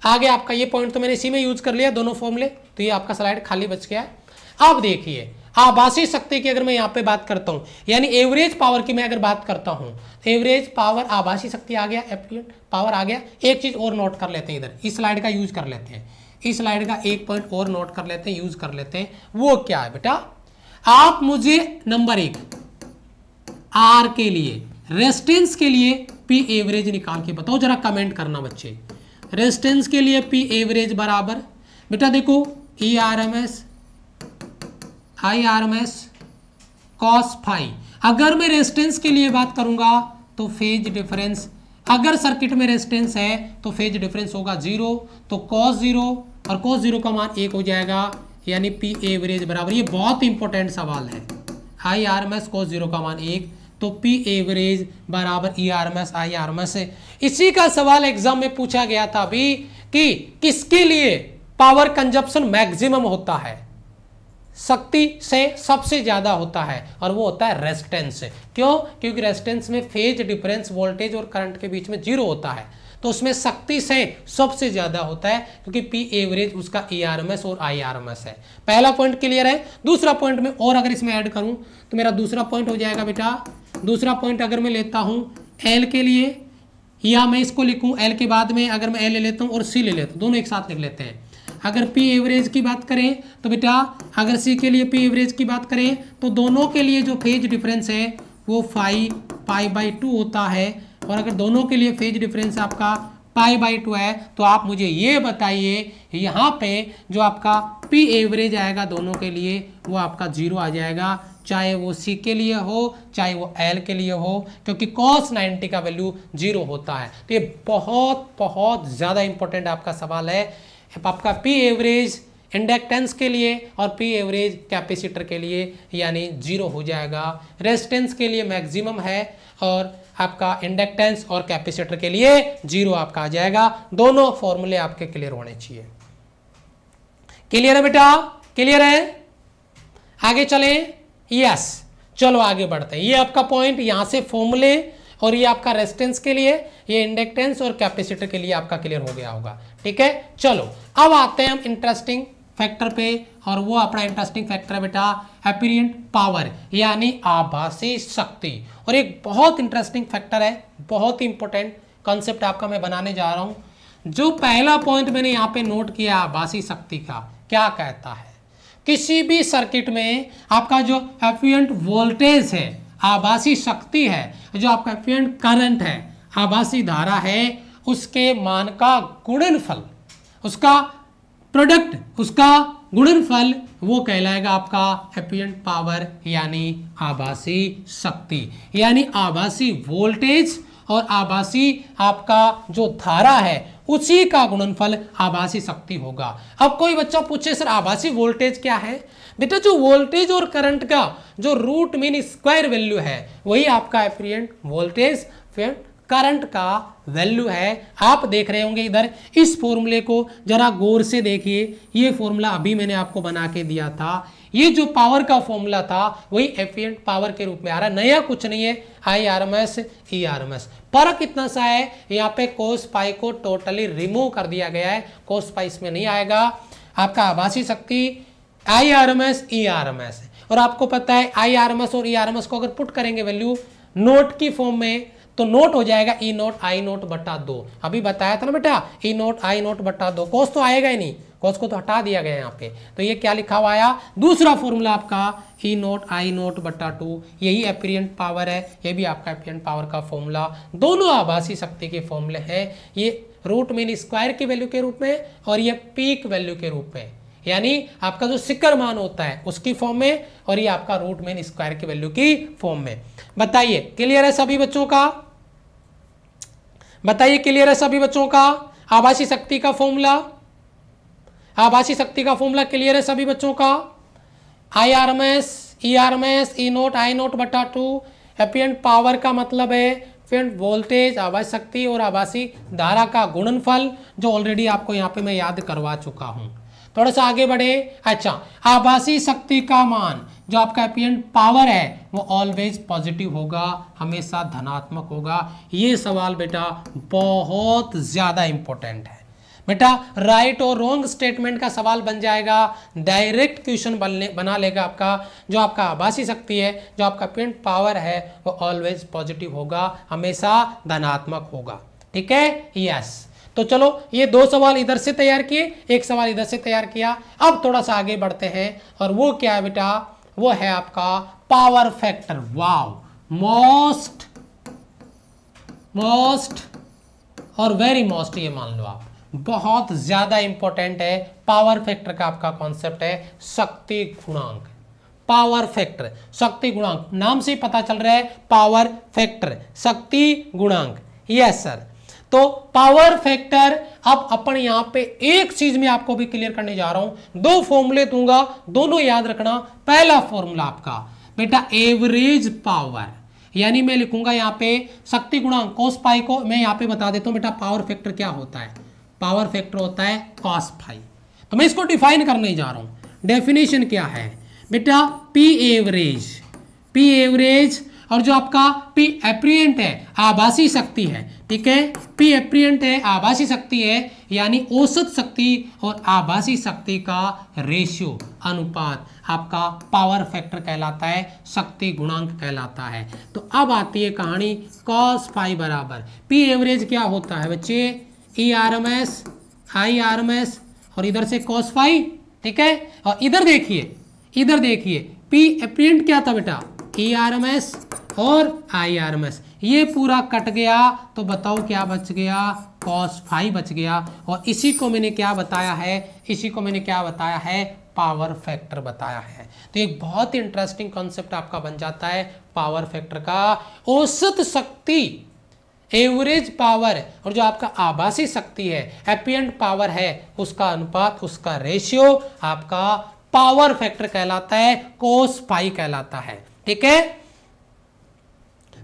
आगे आपका ये पॉइंट तो मैंने इसी में यूज कर लिया दोनों फॉर्मूले तो ये आपका स्लाइड खाली बच गया है अब देखिए आभासी शक्ति की अगर मैं यहां पे बात करता हूं यानी एवरेज पावर की मैं अगर बात करता हूं एवरेज पावर आभासी शक्ति आ गया एप्लीट पावर आ गया एक चीज़ और नोट कर लेते हैं इधर इस स्लाइड का यूज कर लेते हैं इस स्लाइड का एक पॉइंट और नोट कर लेते हैं यूज कर लेते हैं वो क्या है बेटा आप मुझे नंबर एक आर के लिए रेस्टेंस के लिए पी एवरेज निकाल के बताओ जरा कमेंट करना बच्चे रेस्टेंस के लिए पी एवरेज बराबर बेटा देखो E R M S I R M S cos phi अगर मैं रेस्टेंस के लिए बात करूंगा तो फेज डिफरेंस अगर सर्किट में रेस्टेंस है तो फेज डिफरेंस होगा जीरो तो कॉस जीरो और कोस जीरो का मान एक हो जाएगा यानी पी एवरेज बराबर ये बहुत इंपॉर्टेंट सवाल है I R M S cos zero का मान एक तो पी एवरेज बराबर E R M S I R M S है इसी का सवाल एग्जाम में पूछा गया था अभी कि किसके लिए पावर कंजप्शन मैक्सिमम होता है शक्ति से सबसे ज़्यादा होता है और वो होता है रेजिस्टेंस क्यों क्योंकि रेजिस्टेंस में फेज डिफरेंस वोल्टेज और करंट के बीच में जीरो होता है तो उसमें शक्ति से सबसे ज़्यादा होता है क्योंकि पी एवरेज उसका एस e और आई है पहला पॉइंट क्लियर है दूसरा पॉइंट में और अगर इसमें ऐड करूं तो मेरा दूसरा पॉइंट हो जाएगा बेटा दूसरा पॉइंट अगर मैं लेता हूं एल के लिए या मैं इसको लिखूं एल के बाद में अगर मैं एल ले लेता हूँ और सी ले लेता हूं दोनों एक साथ लिख लेते हैं अगर पी एवरेज की बात करें तो बेटा अगर सी के लिए पी एवरेज की बात करें तो दोनों के लिए जो फेज डिफरेंस है वो फाइव पाई बाई टू होता है और अगर दोनों के लिए फेज डिफरेंस आपका पाई बाई टू है तो आप मुझे ये बताइए यहाँ पे जो आपका पी एवरेज आएगा दोनों के लिए वो आपका जीरो आ जाएगा चाहे वो सी के लिए हो चाहे वो एल के लिए हो क्योंकि कॉस 90 का वैल्यू जीरो होता है तो ये बहुत बहुत ज़्यादा इंपॉर्टेंट आपका सवाल है आपका पी एवरेज इंडक्टेंस के लिए और पी एवरेज कैपेसिटर के लिए यानी जीरो हो जाएगा रेजिस्टेंस के लिए मैक्सिमम है और आपका इंडक्टेंस और कैपेसिटर के लिए जीरो आपका आ जाएगा दोनों फॉर्मूले आपके क्लियर होने चाहिए क्लियर है बेटा क्लियर है आगे चले यस चलो आगे बढ़ते हैं ये आपका पॉइंट यहां से फॉर्मूले और ये आपका रेस्टेंस के लिए ये इंडक्टेंस और कैपेसिटर के लिए आपका क्लियर हो गया होगा ठीक है चलो अब आते हैं हम इंटरेस्टिंग फैक्टर पे और वो अपना इंटरेस्टिंग फैक्टर है बेटा एपीरियंट पावर यानी आभासी शक्ति और एक बहुत इंटरेस्टिंग फैक्टर है बहुत ही इंपॉर्टेंट कॉन्सेप्ट आपका मैं बनाने जा रहा हूँ जो पहला पॉइंट मैंने यहाँ पे नोट किया आभासी शक्ति का क्या कहता है किसी भी सर्किट में आपका जो एफियंट वोल्टेज है आभासी शक्ति है जो आपका एफियंट करंट है आभासी धारा है उसके मान का गुणनफल उसका प्रोडक्ट उसका गुणनफल वो कहलाएगा आपका एपियंट पावर यानी आभासी शक्ति यानी आभासी वोल्टेज और आभासी आपका जो धारा है उसी का गुणनफल आभासी शक्ति होगा अब कोई बच्चा पूछे सर आभासी वोल्टेज क्या है बेटा जो वोल्टेज और करंट का जो रूट मीन स्क्वायर वैल्यू है वही आपका एपियंट वोल्टेज फिर करंट का वैल्यू है आप देख रहे होंगे इधर इस फॉर्मूले को जरा गौर से देखिए ये फॉर्मूला अभी मैंने आपको बना के दिया था ये जो पावर का फॉर्मूला था वही एफियंट पावर के रूप में आ रहा है नया कुछ नहीं है I R M S E R M S पर कितना सा है यहाँ पे कोस पाई को टोटली रिमूव कर दिया गया है कोस पाई इसमें नहीं आएगा आपका आभासी शक्ति I R M S E R M S और आपको पता है आई आर एम एस और ई आर एम एस को अगर पुट करेंगे वैल्यू नोट की फॉर्म में तो नोट हो जाएगा E e naught I naught बट्टा दो अभी बताया था ना बेटा E e naught I naught बट्टा दो कोस तो आएगा ही नहीं कोस को तो हटा दिया गया यहाँ पे तो ये क्या लिखा हुआ आया दूसरा फॉर्मूला आपका E e naught I naught बट्टा टू यही एपरियंट पावर है ये भी आपका एपरियंट पावर का फॉर्मूला दोनों आभासी शक्ति के फॉर्मूले हैं ये रूट मीन स्क्वायर की वैल्यू के रूप में और ये पीक वैल्यू के रूप में यानी आपका जो सिकर मान होता है उसकी फॉर्म में और ये आपका रूट मेन स्क्वायर की वैल्यू की फॉर्म में बताइए क्लियर है सभी बच्चों का बताइए क्लियर है सभी बच्चों का आभासी शक्ति का फॉर्मूला आभासी शक्ति का फॉर्मूला क्लियर है सभी बच्चों का I R M S E R M S E naught I naught बटा टू एपियंट पावर का मतलब है फिर वोल्टेज आवास शक्ति और आवासी धारा का गुणनफल जो ऑलरेडी आपको यहाँ पे मैं याद करवा चुका हूँ थोड़ा सा आगे बढ़े अच्छा आभासी शक्ति का मान जो आपका एपियन पावर है वो ऑलवेज पॉजिटिव होगा हमेशा धनात्मक होगा ये सवाल बेटा बहुत ज़्यादा इंपॉर्टेंट है बेटा राइट और रॉन्ग स्टेटमेंट का सवाल बन जाएगा डायरेक्ट क्वेश्चन बनने बना लेगा आपका जो आपका आभासी शक्ति है जो आपका पेंट पावर है वो ऑलवेज पॉजिटिव होगा हमेशा धनात्मक होगा ठीक है यस yes. तो चलो ये दो सवाल इधर से तैयार किए एक सवाल इधर से तैयार किया अब थोड़ा सा आगे बढ़ते हैं और वो क्या है बेटा वो है आपका power factor wow most most और वेरी मोस्ट ये मान लो आप बहुत ज़्यादा इंपॉर्टेंट है पावर फैक्टर का आपका कॉन्सेप्ट है शक्ति गुणांक पावर फैक्टर शक्ति गुणांक नाम से ही पता चल रहा है पावर फैक्टर शक्ति गुणांक यस सर तो पावर फैक्टर अब अपन यहां पे एक चीज में आपको भी क्लियर करने जा रहा हूं दो फॉर्मूले दूंगा दोनों याद रखना पहला फॉर्मूला आपका बेटा एवरेज पावर यानी मैं लिखूंगा यहां पे शक्ति गुणांक कोस पाई को मैं यहां पे बता देता हूं बेटा पावर फैक्टर क्या होता है पावर फैक्टर होता है कॉस पाई तो मैं इसको डिफाइन करने जा रहा हूं डेफिनेशन क्या है बेटा पी एवरेज पी एवरेज और जो आपका पी एप्रियंट है आभासी शक्ति है ठीक है पी एप्रियंट है आभासी शक्ति है यानी औसत शक्ति और आभासी शक्ति का रेशियो अनुपात आपका पावर फैक्टर कहलाता है शक्ति गुणांक कहलाता है तो अब आती है कहानी कॉस पाई बराबर पी एवरेज क्या होता है बच्चे E R M S I R M S और इधर से कॉस फाइव ठीक है और इधर देखिए इधर देखिए पी एप्रियंट क्या था बेटा ई आर एम एस और आई आर एम एस ये पूरा कट गया तो बताओ क्या बच गया कॉस फाइव बच गया और इसी को मैंने क्या बताया है इसी को मैंने क्या बताया है पावर फैक्टर बताया है तो एक बहुत ही इंटरेस्टिंग कॉन्सेप्ट आपका बन जाता है पावर फैक्टर का औसत शक्ति एवरेज पावर और जो आपका आभासी शक्ति है एपियंट पावर है उसका अनुपात उसका रेशियो आपका पावर फैक्टर कहलाता है कोस पाई कहलाता है ठीक है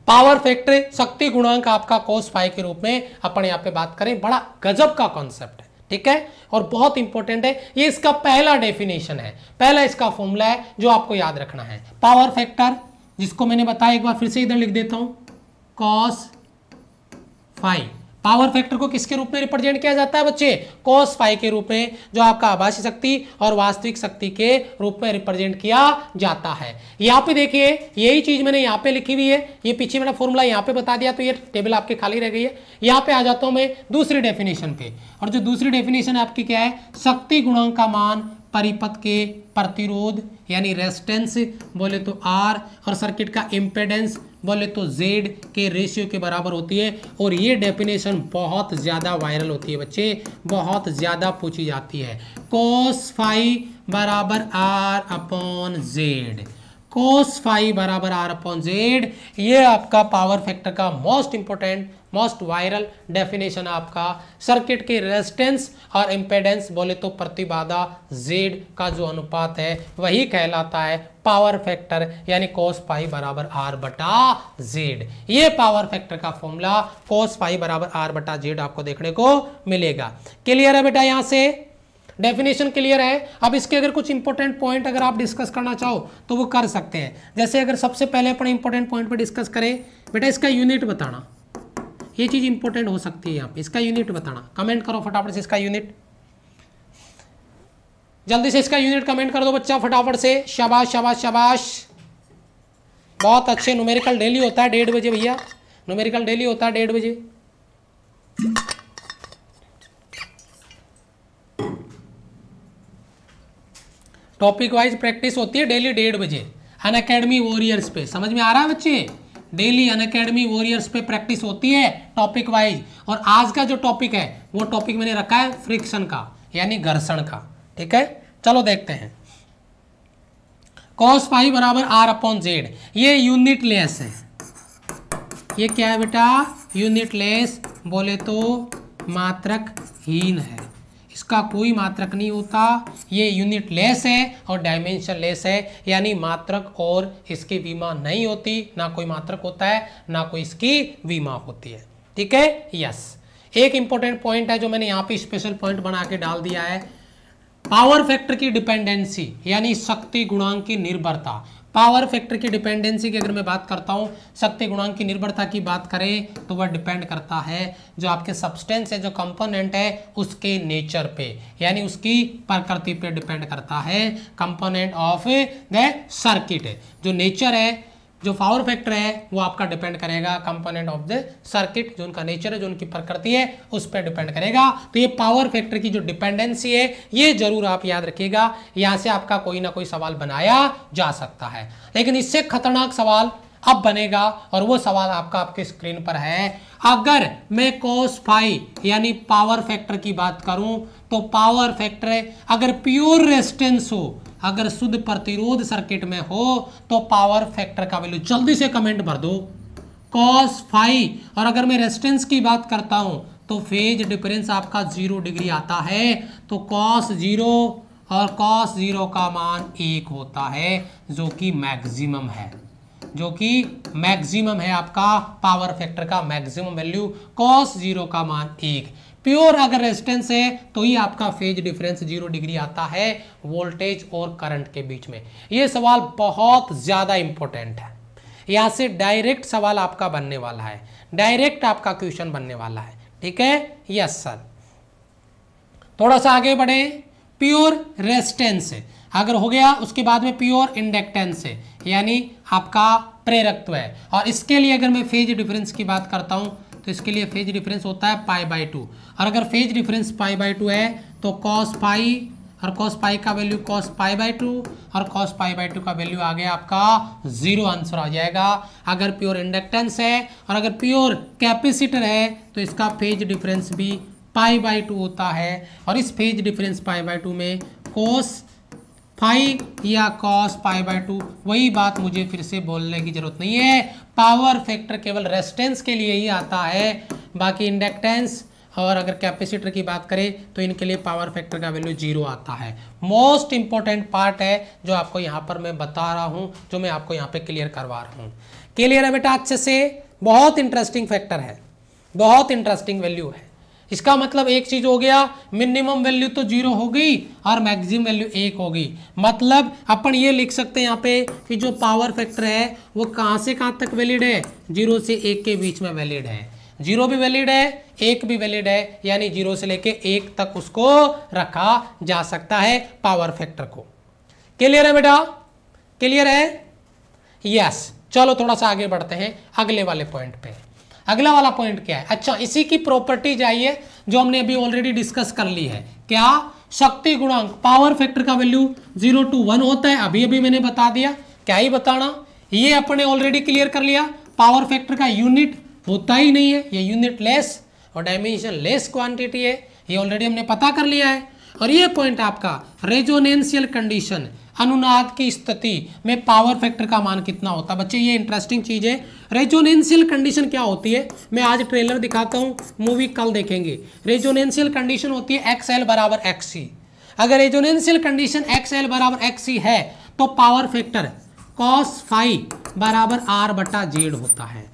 पावर फैक्टर शक्ति गुणांक आपका कोस फाइव के रूप में अपन यहाँ पे बात करें बड़ा गजब का कॉन्सेप्ट है ठीक है और बहुत इंपॉर्टेंट है ये इसका पहला डेफिनेशन है पहला इसका फॉर्मूला है जो आपको याद रखना है पावर फैक्टर जिसको मैंने बताया एक बार फिर से इधर लिख देता हूं कॉस फाइव पावर फैक्टर को किसके रूप में रिप्रेजेंट किया जाता है बच्चे कॉस फाई के रूप में जो आपका आभासी शक्ति और वास्तविक शक्ति के रूप में रिप्रेजेंट किया जाता है यहाँ पे देखिए यही चीज मैंने यहाँ पे लिखी हुई है ये पीछे मैंने फॉर्मूला यहाँ पे बता दिया तो ये टेबल आपके खाली रह गई है यहाँ पे आ जाता हूँ मैं दूसरी डेफिनेशन पे और जो दूसरी डेफिनेशन आपकी क्या है शक्ति गुणों का मान परिपथ के प्रतिरोध यानी रेस्टेंस बोले तो आर और सर्किट का इम्पेडेंस बोले तो जेड के रेशियो के बराबर होती है और ये डेफिनेशन बहुत ज़्यादा वायरल होती है बच्चे बहुत ज़्यादा पूछी जाती है कोस फाइव बराबर R upon Z cos phi बराबर आर अपॉन जेड ये आपका पावर फैक्टर का most important most viral definition आपका सर्किट के रेजिस्टेंस और इम्पेडेंस बोले तो प्रतिबाधा जेड का जो अनुपात है वही कहलाता है पावर फैक्टर यानी कोस फाइव बराबर आर बटा जेड ये पावर फैक्टर का फॉर्मूला कोस फाइव बराबर आर बटा जेड आपको देखने को मिलेगा क्लियर है बेटा यहाँ से डेफिनेशन क्लियर है अब इसके अगर कुछ इंपॉर्टेंट पॉइंट अगर आप डिस्कस करना चाहो तो वो कर सकते हैं जैसे अगर सबसे पहले अपने इंपॉर्टेंट पॉइंट पर डिस्कस करें बेटा इसका यूनिट बताना ये चीज़ इंपॉर्टेंट हो सकती है यहाँ पे इसका यूनिट बताना कमेंट करो फटाफट से इसका यूनिट जल्दी से इसका यूनिट कमेंट कर दो बच्चा फटाफट से शबाश शबाश शबाश बहुत अच्छे न्यूमेरिकल डेली होता है डेढ़ बजे भैया न्यूमेरिकल डेली होता है डेढ़ बजे टॉपिक वाइज प्रैक्टिस होती है डेली डेढ़ बजे अन अकेडमी वॉरियर्स पे समझ में आ रहा है बच्चे डेली अन अकेडमी वॉरियर्स पे प्रैक्टिस होती है टॉपिक वाइज और आज का जो टॉपिक है वो टॉपिक मैंने रखा है फ्रिक्शन का यानी घर्षण का ठीक है चलो देखते हैं कॉस फाइव बराबर आर अपॉन जेड ये यूनिट लेस है ये क्या है बेटा यूनिट लेस बोले तो मात्रक हीन है इसका कोई मात्रक नहीं होता ये यूनिट लेस है और डायमेंशन लेस है यानी मात्रक और इसकी बीमा नहीं होती ना कोई मात्रक होता है ना कोई इसकी बीमा होती है ठीक है यस एक इंपॉर्टेंट पॉइंट है जो मैंने यहाँ पे स्पेशल पॉइंट बना के डाल दिया है पावर फैक्टर की डिपेंडेंसी यानी शक्ति गुणांक की निर्भरता पावर फैक्टर की डिपेंडेंसी की अगर मैं बात करता हूँ शक्ति गुणांक की निर्भरता की बात करें तो वह डिपेंड करता है जो आपके सब्सटेंस है जो कंपोनेंट है उसके नेचर पे यानी उसकी प्रकृति पे डिपेंड करता है कंपोनेंट ऑफ द सर्किट जो नेचर है जो पावर फैक्टर है वो आपका डिपेंड करेगा कंपोनेंट ऑफ द सर्किट जो उनका नेचर है जो उनकी प्रकृति है उस पर डिपेंड करेगा तो ये पावर फैक्टर की जो डिपेंडेंसी है ये जरूर आप याद रखिएगा यहाँ से आपका कोई ना कोई सवाल बनाया जा सकता है लेकिन इससे खतरनाक सवाल अब बनेगा और वो सवाल आपका आपके स्क्रीन पर है अगर मैं कोस फाई यानी पावर फैक्टर की बात करूं तो पावर फैक्टर अगर प्योर रेस्टेंस हो अगर शुद्ध प्रतिरोध सर्किट में हो तो पावर फैक्टर का वैल्यू जल्दी से कमेंट भर दो कॉस फाइव और अगर मैं रेजिस्टेंस की बात करता हूं तो फेज डिफरेंस आपका जीरो डिग्री आता है तो कॉस जीरो और कॉस जीरो का मान एक होता है जो कि मैक्सिमम है जो कि मैक्सिमम है आपका पावर फैक्टर का मैक्सिमम वैल्यू कॉस जीरो का मान एक प्योर अगर रेजिस्टेंस है तो ही आपका फेज डिफरेंस जीरो डिग्री आता है वोल्टेज और करंट के बीच में ये सवाल बहुत ज़्यादा इंपॉर्टेंट है यहाँ से डायरेक्ट सवाल आपका बनने वाला है डायरेक्ट आपका क्वेश्चन बनने वाला है ठीक है यस सर थोड़ा सा आगे बढ़े प्योर रेस्टेंस है अगर हो गया उसके बाद में प्योर इंडक्टेंस है यानी आपका प्रेरकत्व है और इसके लिए अगर मैं फेज डिफरेंस की बात करता हूँ तो इसके लिए फेज डिफरेंस होता है पाई बाई टू और अगर phase difference pi by two है तो कॉस पाई और कॉस पाई का value cos pi by two और कॉस पाई बाई टू का वैल्यू आ गया आपका ज़ीरो आंसर आ जाएगा अगर प्योर इंडक्टेंस है और अगर प्योर कैपेसिटर है तो इसका फेज डिफरेंस भी पाई बाई टू होता है और इस phase difference pi by two में कॉस फाइव या कॉस फाइव बाई टू वही बात मुझे फिर से बोलने की ज़रूरत नहीं है पावर फैक्टर केवल रेस्टेंस के लिए ही आता है बाकी इंडक्टेंस और अगर कैपेसिटर की बात करें तो इनके लिए पावर फैक्टर का वैल्यू जीरो आता है मोस्ट इंपॉर्टेंट पार्ट है जो आपको यहाँ पर मैं बता रहा हूँ जो मैं आपको यहाँ पे क्लियर करवा रहा हूँ क्लियर है बेटा अच्छे से बहुत इंटरेस्टिंग फैक्टर है बहुत इंटरेस्टिंग वैल्यू है इसका मतलब एक चीज हो गया मिनिमम वैल्यू तो जीरो हो गई और मैक्सिमम वैल्यू एक होगी मतलब अपन ये लिख सकते हैं यहाँ पे कि जो पावर फैक्टर है वो कहाँ से कहाँ तक वैलिड है जीरो से एक के बीच में वैलिड है जीरो भी वैलिड है एक भी वैलिड है यानी जीरो से लेके एक तक उसको रखा जा सकता है पावर फैक्टर को क्लियर है बेटा क्लियर है यस चलो थोड़ा सा आगे बढ़ते हैं अगले वाले पॉइंट पे अगला वाला पॉइंट क्या है अच्छा इसी की प्रॉपर्टीज आई है जो हमने अभी ऑलरेडी डिस्कस कर ली है क्या शक्ति गुणांक पावर फैक्टर का वैल्यू जीरो टू वन होता है अभी अभी मैंने बता दिया क्या ही बताना ये अपने ऑलरेडी क्लियर कर लिया पावर फैक्टर का यूनिट होता ही नहीं है ये यूनिट लेस और डायमेंशन लेस क्वांटिटी है ये ऑलरेडी हमने पता कर लिया है और ये पॉइंट आपका रेजोनेंशियल कंडीशन अनुनाद की स्थिति में पावर फैक्टर का मान कितना होता है बच्चे ये इंटरेस्टिंग चीज है रेजोनेंशियल कंडीशन क्या होती है मैं आज ट्रेलर दिखाता हूँ मूवी कल देखेंगे रेजोनेंशियल कंडीशन होती है एक्स एल बराबर एक्स सी अगर रेजोनेंशियल कंडीशन एक्स एल बराबर एक्स सी है तो पावर फैक्टर कॉस फाइव बराबर आर बटा जेड होता है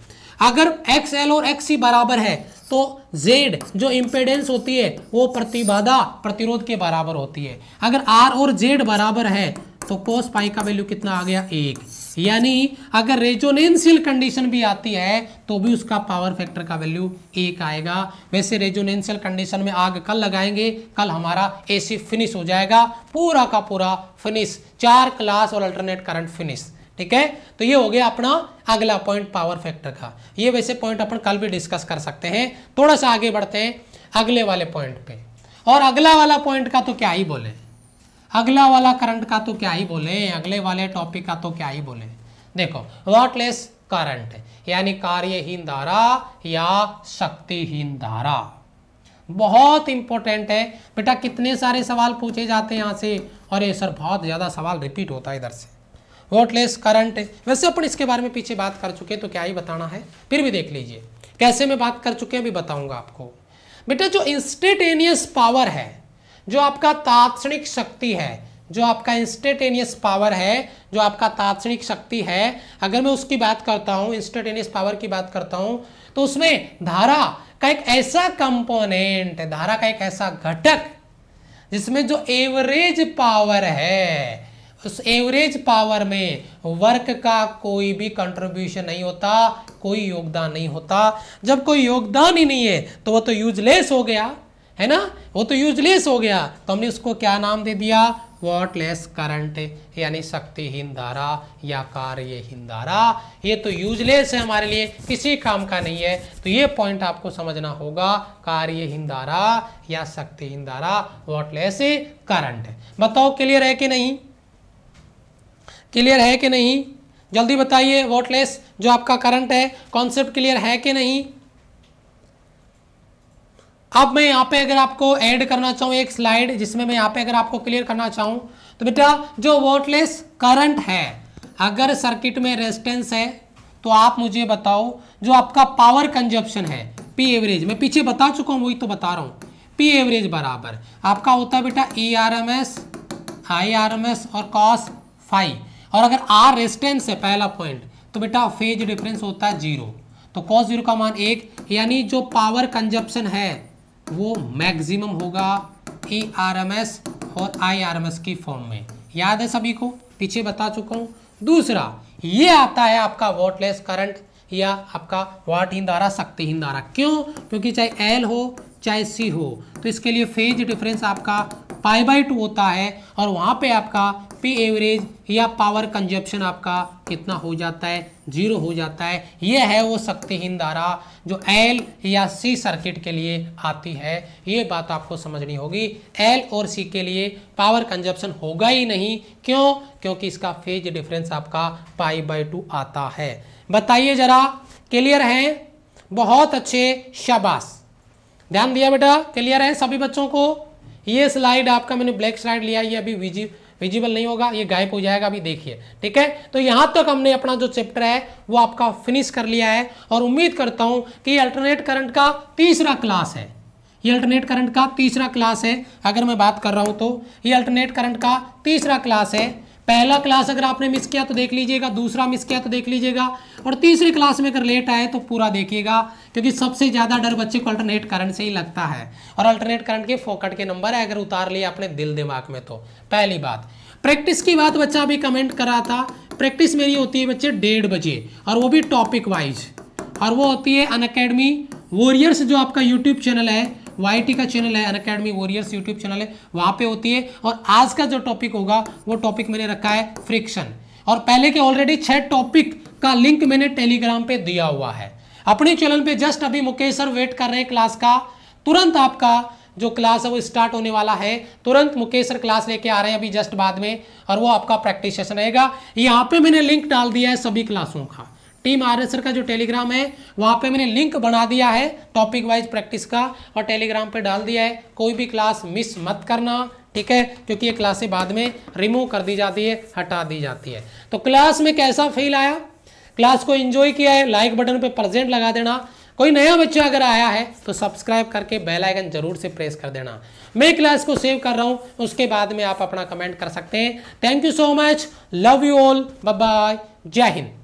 अगर एक्स एल और एक्स सी बराबर है तो Z जो इंपेडेंस होती है वो प्रतिबाधा प्रतिरोध के बराबर होती है अगर R और Z बराबर है तो कोस पाई का वैल्यू कितना आ गया एक यानी अगर रेजोनेंशियल कंडीशन भी आती है तो भी उसका पावर फैक्टर का वैल्यू एक आएगा वैसे रेजोनेंशियल कंडीशन में आग कल लगाएंगे कल हमारा एसी फिनिश हो जाएगा पूरा का पूरा फिनिश चार क्लास और अल्टरनेट करंट फिनिश ठीक है तो ये हो गया अपना अगला पॉइंट पावर फैक्टर का ये वैसे पॉइंट अपन कल भी डिस्कस कर सकते हैं थोड़ा सा आगे बढ़ते हैं अगले वाले पॉइंट पे और अगला वाला पॉइंट का तो क्या ही बोले अगला वाला करंट का तो क्या ही बोले अगले वाले टॉपिक का तो क्या ही बोले देखो वॉटलेस करंट यानी कार्यहीन धारा या शक्तिहीन धारा बहुत इंपॉर्टेंट है बेटा कितने सारे सवाल पूछे जाते हैं यहाँ से और ये सर बहुत ज़्यादा सवाल रिपीट होता है इधर से वोटलेस करंट वैसे अपन इसके बारे में पीछे बात कर चुके हैं तो क्या ही बताना है फिर भी देख लीजिए कैसे मैं बात कर चुके हैं अभी बताऊंगा आपको बेटा जो इंस्टेटेनियस पावर है जो आपका तात्क्षणिक शक्ति है जो आपका इंस्टेटेनियस पावर है जो आपका तात्क्षणिक शक्ति है अगर मैं उसकी बात करता हूँ इंस्टेटेनियस पावर की बात करता हूँ तो उसमें धारा का एक ऐसा कंपोनेंट धारा का एक ऐसा घटक जिसमें जो एवरेज पावर है उस एवरेज पावर में वर्क का कोई भी कंट्रीब्यूशन नहीं होता कोई योगदान नहीं होता जब कोई योगदान ही नहीं है तो वह तो यूजलेस हो गया है ना वो तो यूजलेस हो गया तो हमने उसको क्या नाम दे दिया वॉटलेस करंट यानी शक्तिहीन धारा या कार्यहीन धारा ये तो यूजलेस है हमारे लिए किसी काम का नहीं है तो ये पॉइंट आपको समझना होगा कार्यहीन धारा या शक्तिहीन धारा वॉटलेस करंट बताओ क्लियर है कि नहीं क्लियर है कि नहीं जल्दी बताइए वॉटलेस जो आपका करंट है कॉन्सेप्ट क्लियर है कि नहीं अब मैं यहाँ पे अगर आपको ऐड करना चाहूँ एक स्लाइड जिसमें मैं यहाँ पे अगर आपको क्लियर करना चाहूँ तो बेटा जो वोल्टलेस करंट है अगर सर्किट में रेजिस्टेंस है तो आप मुझे बताओ जो आपका पावर कंजप्शन है पी एवरेज मैं पीछे बता चुका हूँ वही तो बता रहा हूँ पी एवरेज बराबर आपका होता है बेटा E R M S I R M S और कॉस फाइव और अगर आर रेजिस्टेंस है पहला पॉइंट तो बेटा फेज डिफरेंस होता है जीरो तो कॉस जीरो का मान एक यानी जो पावर कंजप्शन है वो मैक्सिमम होगा ई आर एम एस और आई आर एम एस की फॉर्म में याद है सभी को पीछे बता चुका हूँ दूसरा ये आता है आपका वॉटलेस करंट या आपका वाट हिंद धारा शक्ति हिंद धारा क्यों क्योंकि चाहे एल हो चाहे सी हो तो इसके लिए फेज डिफरेंस आपका पाई बाई टू होता है और वहाँ पे आपका पी एवरेज या पावर कंजप्शन आपका कितना हो जाता है जीरो हो जाता है यह है वो शक्तिहीन धारा जो एल या सी सर्किट के लिए आती है ये बात आपको समझनी होगी एल और सी के लिए पावर कंजप्शन होगा ही नहीं क्यों क्योंकि इसका फेज डिफरेंस आपका पाई बाई टू आता है बताइए जरा क्लियर है बहुत अच्छे शाबाश ध्यान दिया बेटा क्लियर है सभी बच्चों को ये स्लाइड आपका मैंने ब्लैक स्लाइड लिया ये अभी विजिट विजिबल नहीं होगा ये गायब हो जाएगा अभी देखिए ठीक है तो यहाँ तक हमने अपना जो चैप्टर है वो आपका फिनिश कर लिया है और उम्मीद करता हूँ कि अल्टरनेट करंट का तीसरा क्लास है ये अल्टरनेट करंट का तीसरा क्लास है अगर मैं बात कर रहा हूँ तो ये अल्टरनेट करंट का तीसरा क्लास है पहला क्लास अगर आपने मिस किया तो देख लीजिएगा दूसरा मिस किया तो देख लीजिएगा और तीसरी क्लास में अगर लेट आए तो पूरा देखिएगा क्योंकि सबसे ज़्यादा डर बच्चे को अल्टरनेट करंट से ही लगता है और अल्टरनेट करंट के फोकट के नंबर है अगर उतार लिए अपने दिल दिमाग में तो पहली बात प्रैक्टिस की बात बच्चा अभी कमेंट कर रहा था प्रैक्टिस मेरी होती है बच्चे डेढ़ बजे और वो भी टॉपिक वाइज और वो होती है अन वॉरियर्स जो आपका यूट्यूब चैनल है वाई का चैनल है अनकेडमी वॉरियर्स यूट्यूब चैनल है वहाँ पे होती है और आज का जो टॉपिक होगा वो टॉपिक मैंने रखा है फ्रिक्शन और पहले के ऑलरेडी छह टॉपिक का लिंक मैंने टेलीग्राम पे दिया हुआ है अपने चैनल पे जस्ट अभी मुकेश सर वेट कर रहे हैं क्लास का तुरंत आपका जो क्लास है वो स्टार्ट होने वाला है तुरंत मुकेश सर क्लास लेके आ रहे हैं अभी जस्ट बाद में और वो आपका प्रैक्टिस सेशन रहेगा यहाँ पे मैंने लिंक डाल दिया है सभी क्लासों का टीम आरएसआर का जो टेलीग्राम है वहाँ पे मैंने लिंक बना दिया है टॉपिक वाइज प्रैक्टिस का और टेलीग्राम पे डाल दिया है कोई भी क्लास मिस मत करना ठीक है क्योंकि ये क्लासें बाद में रिमूव कर दी जाती है हटा दी जाती है तो क्लास में कैसा फील आया क्लास को इंजॉय किया है लाइक बटन पर प्रजेंट लगा देना कोई नया बच्चा अगर आया है तो सब्सक्राइब करके बेल आइकन जरूर से प्रेस कर देना मैं क्लास को सेव कर रहा हूँ उसके बाद में आप अपना कमेंट कर सकते हैं thank you so much love you all bye जय हिंद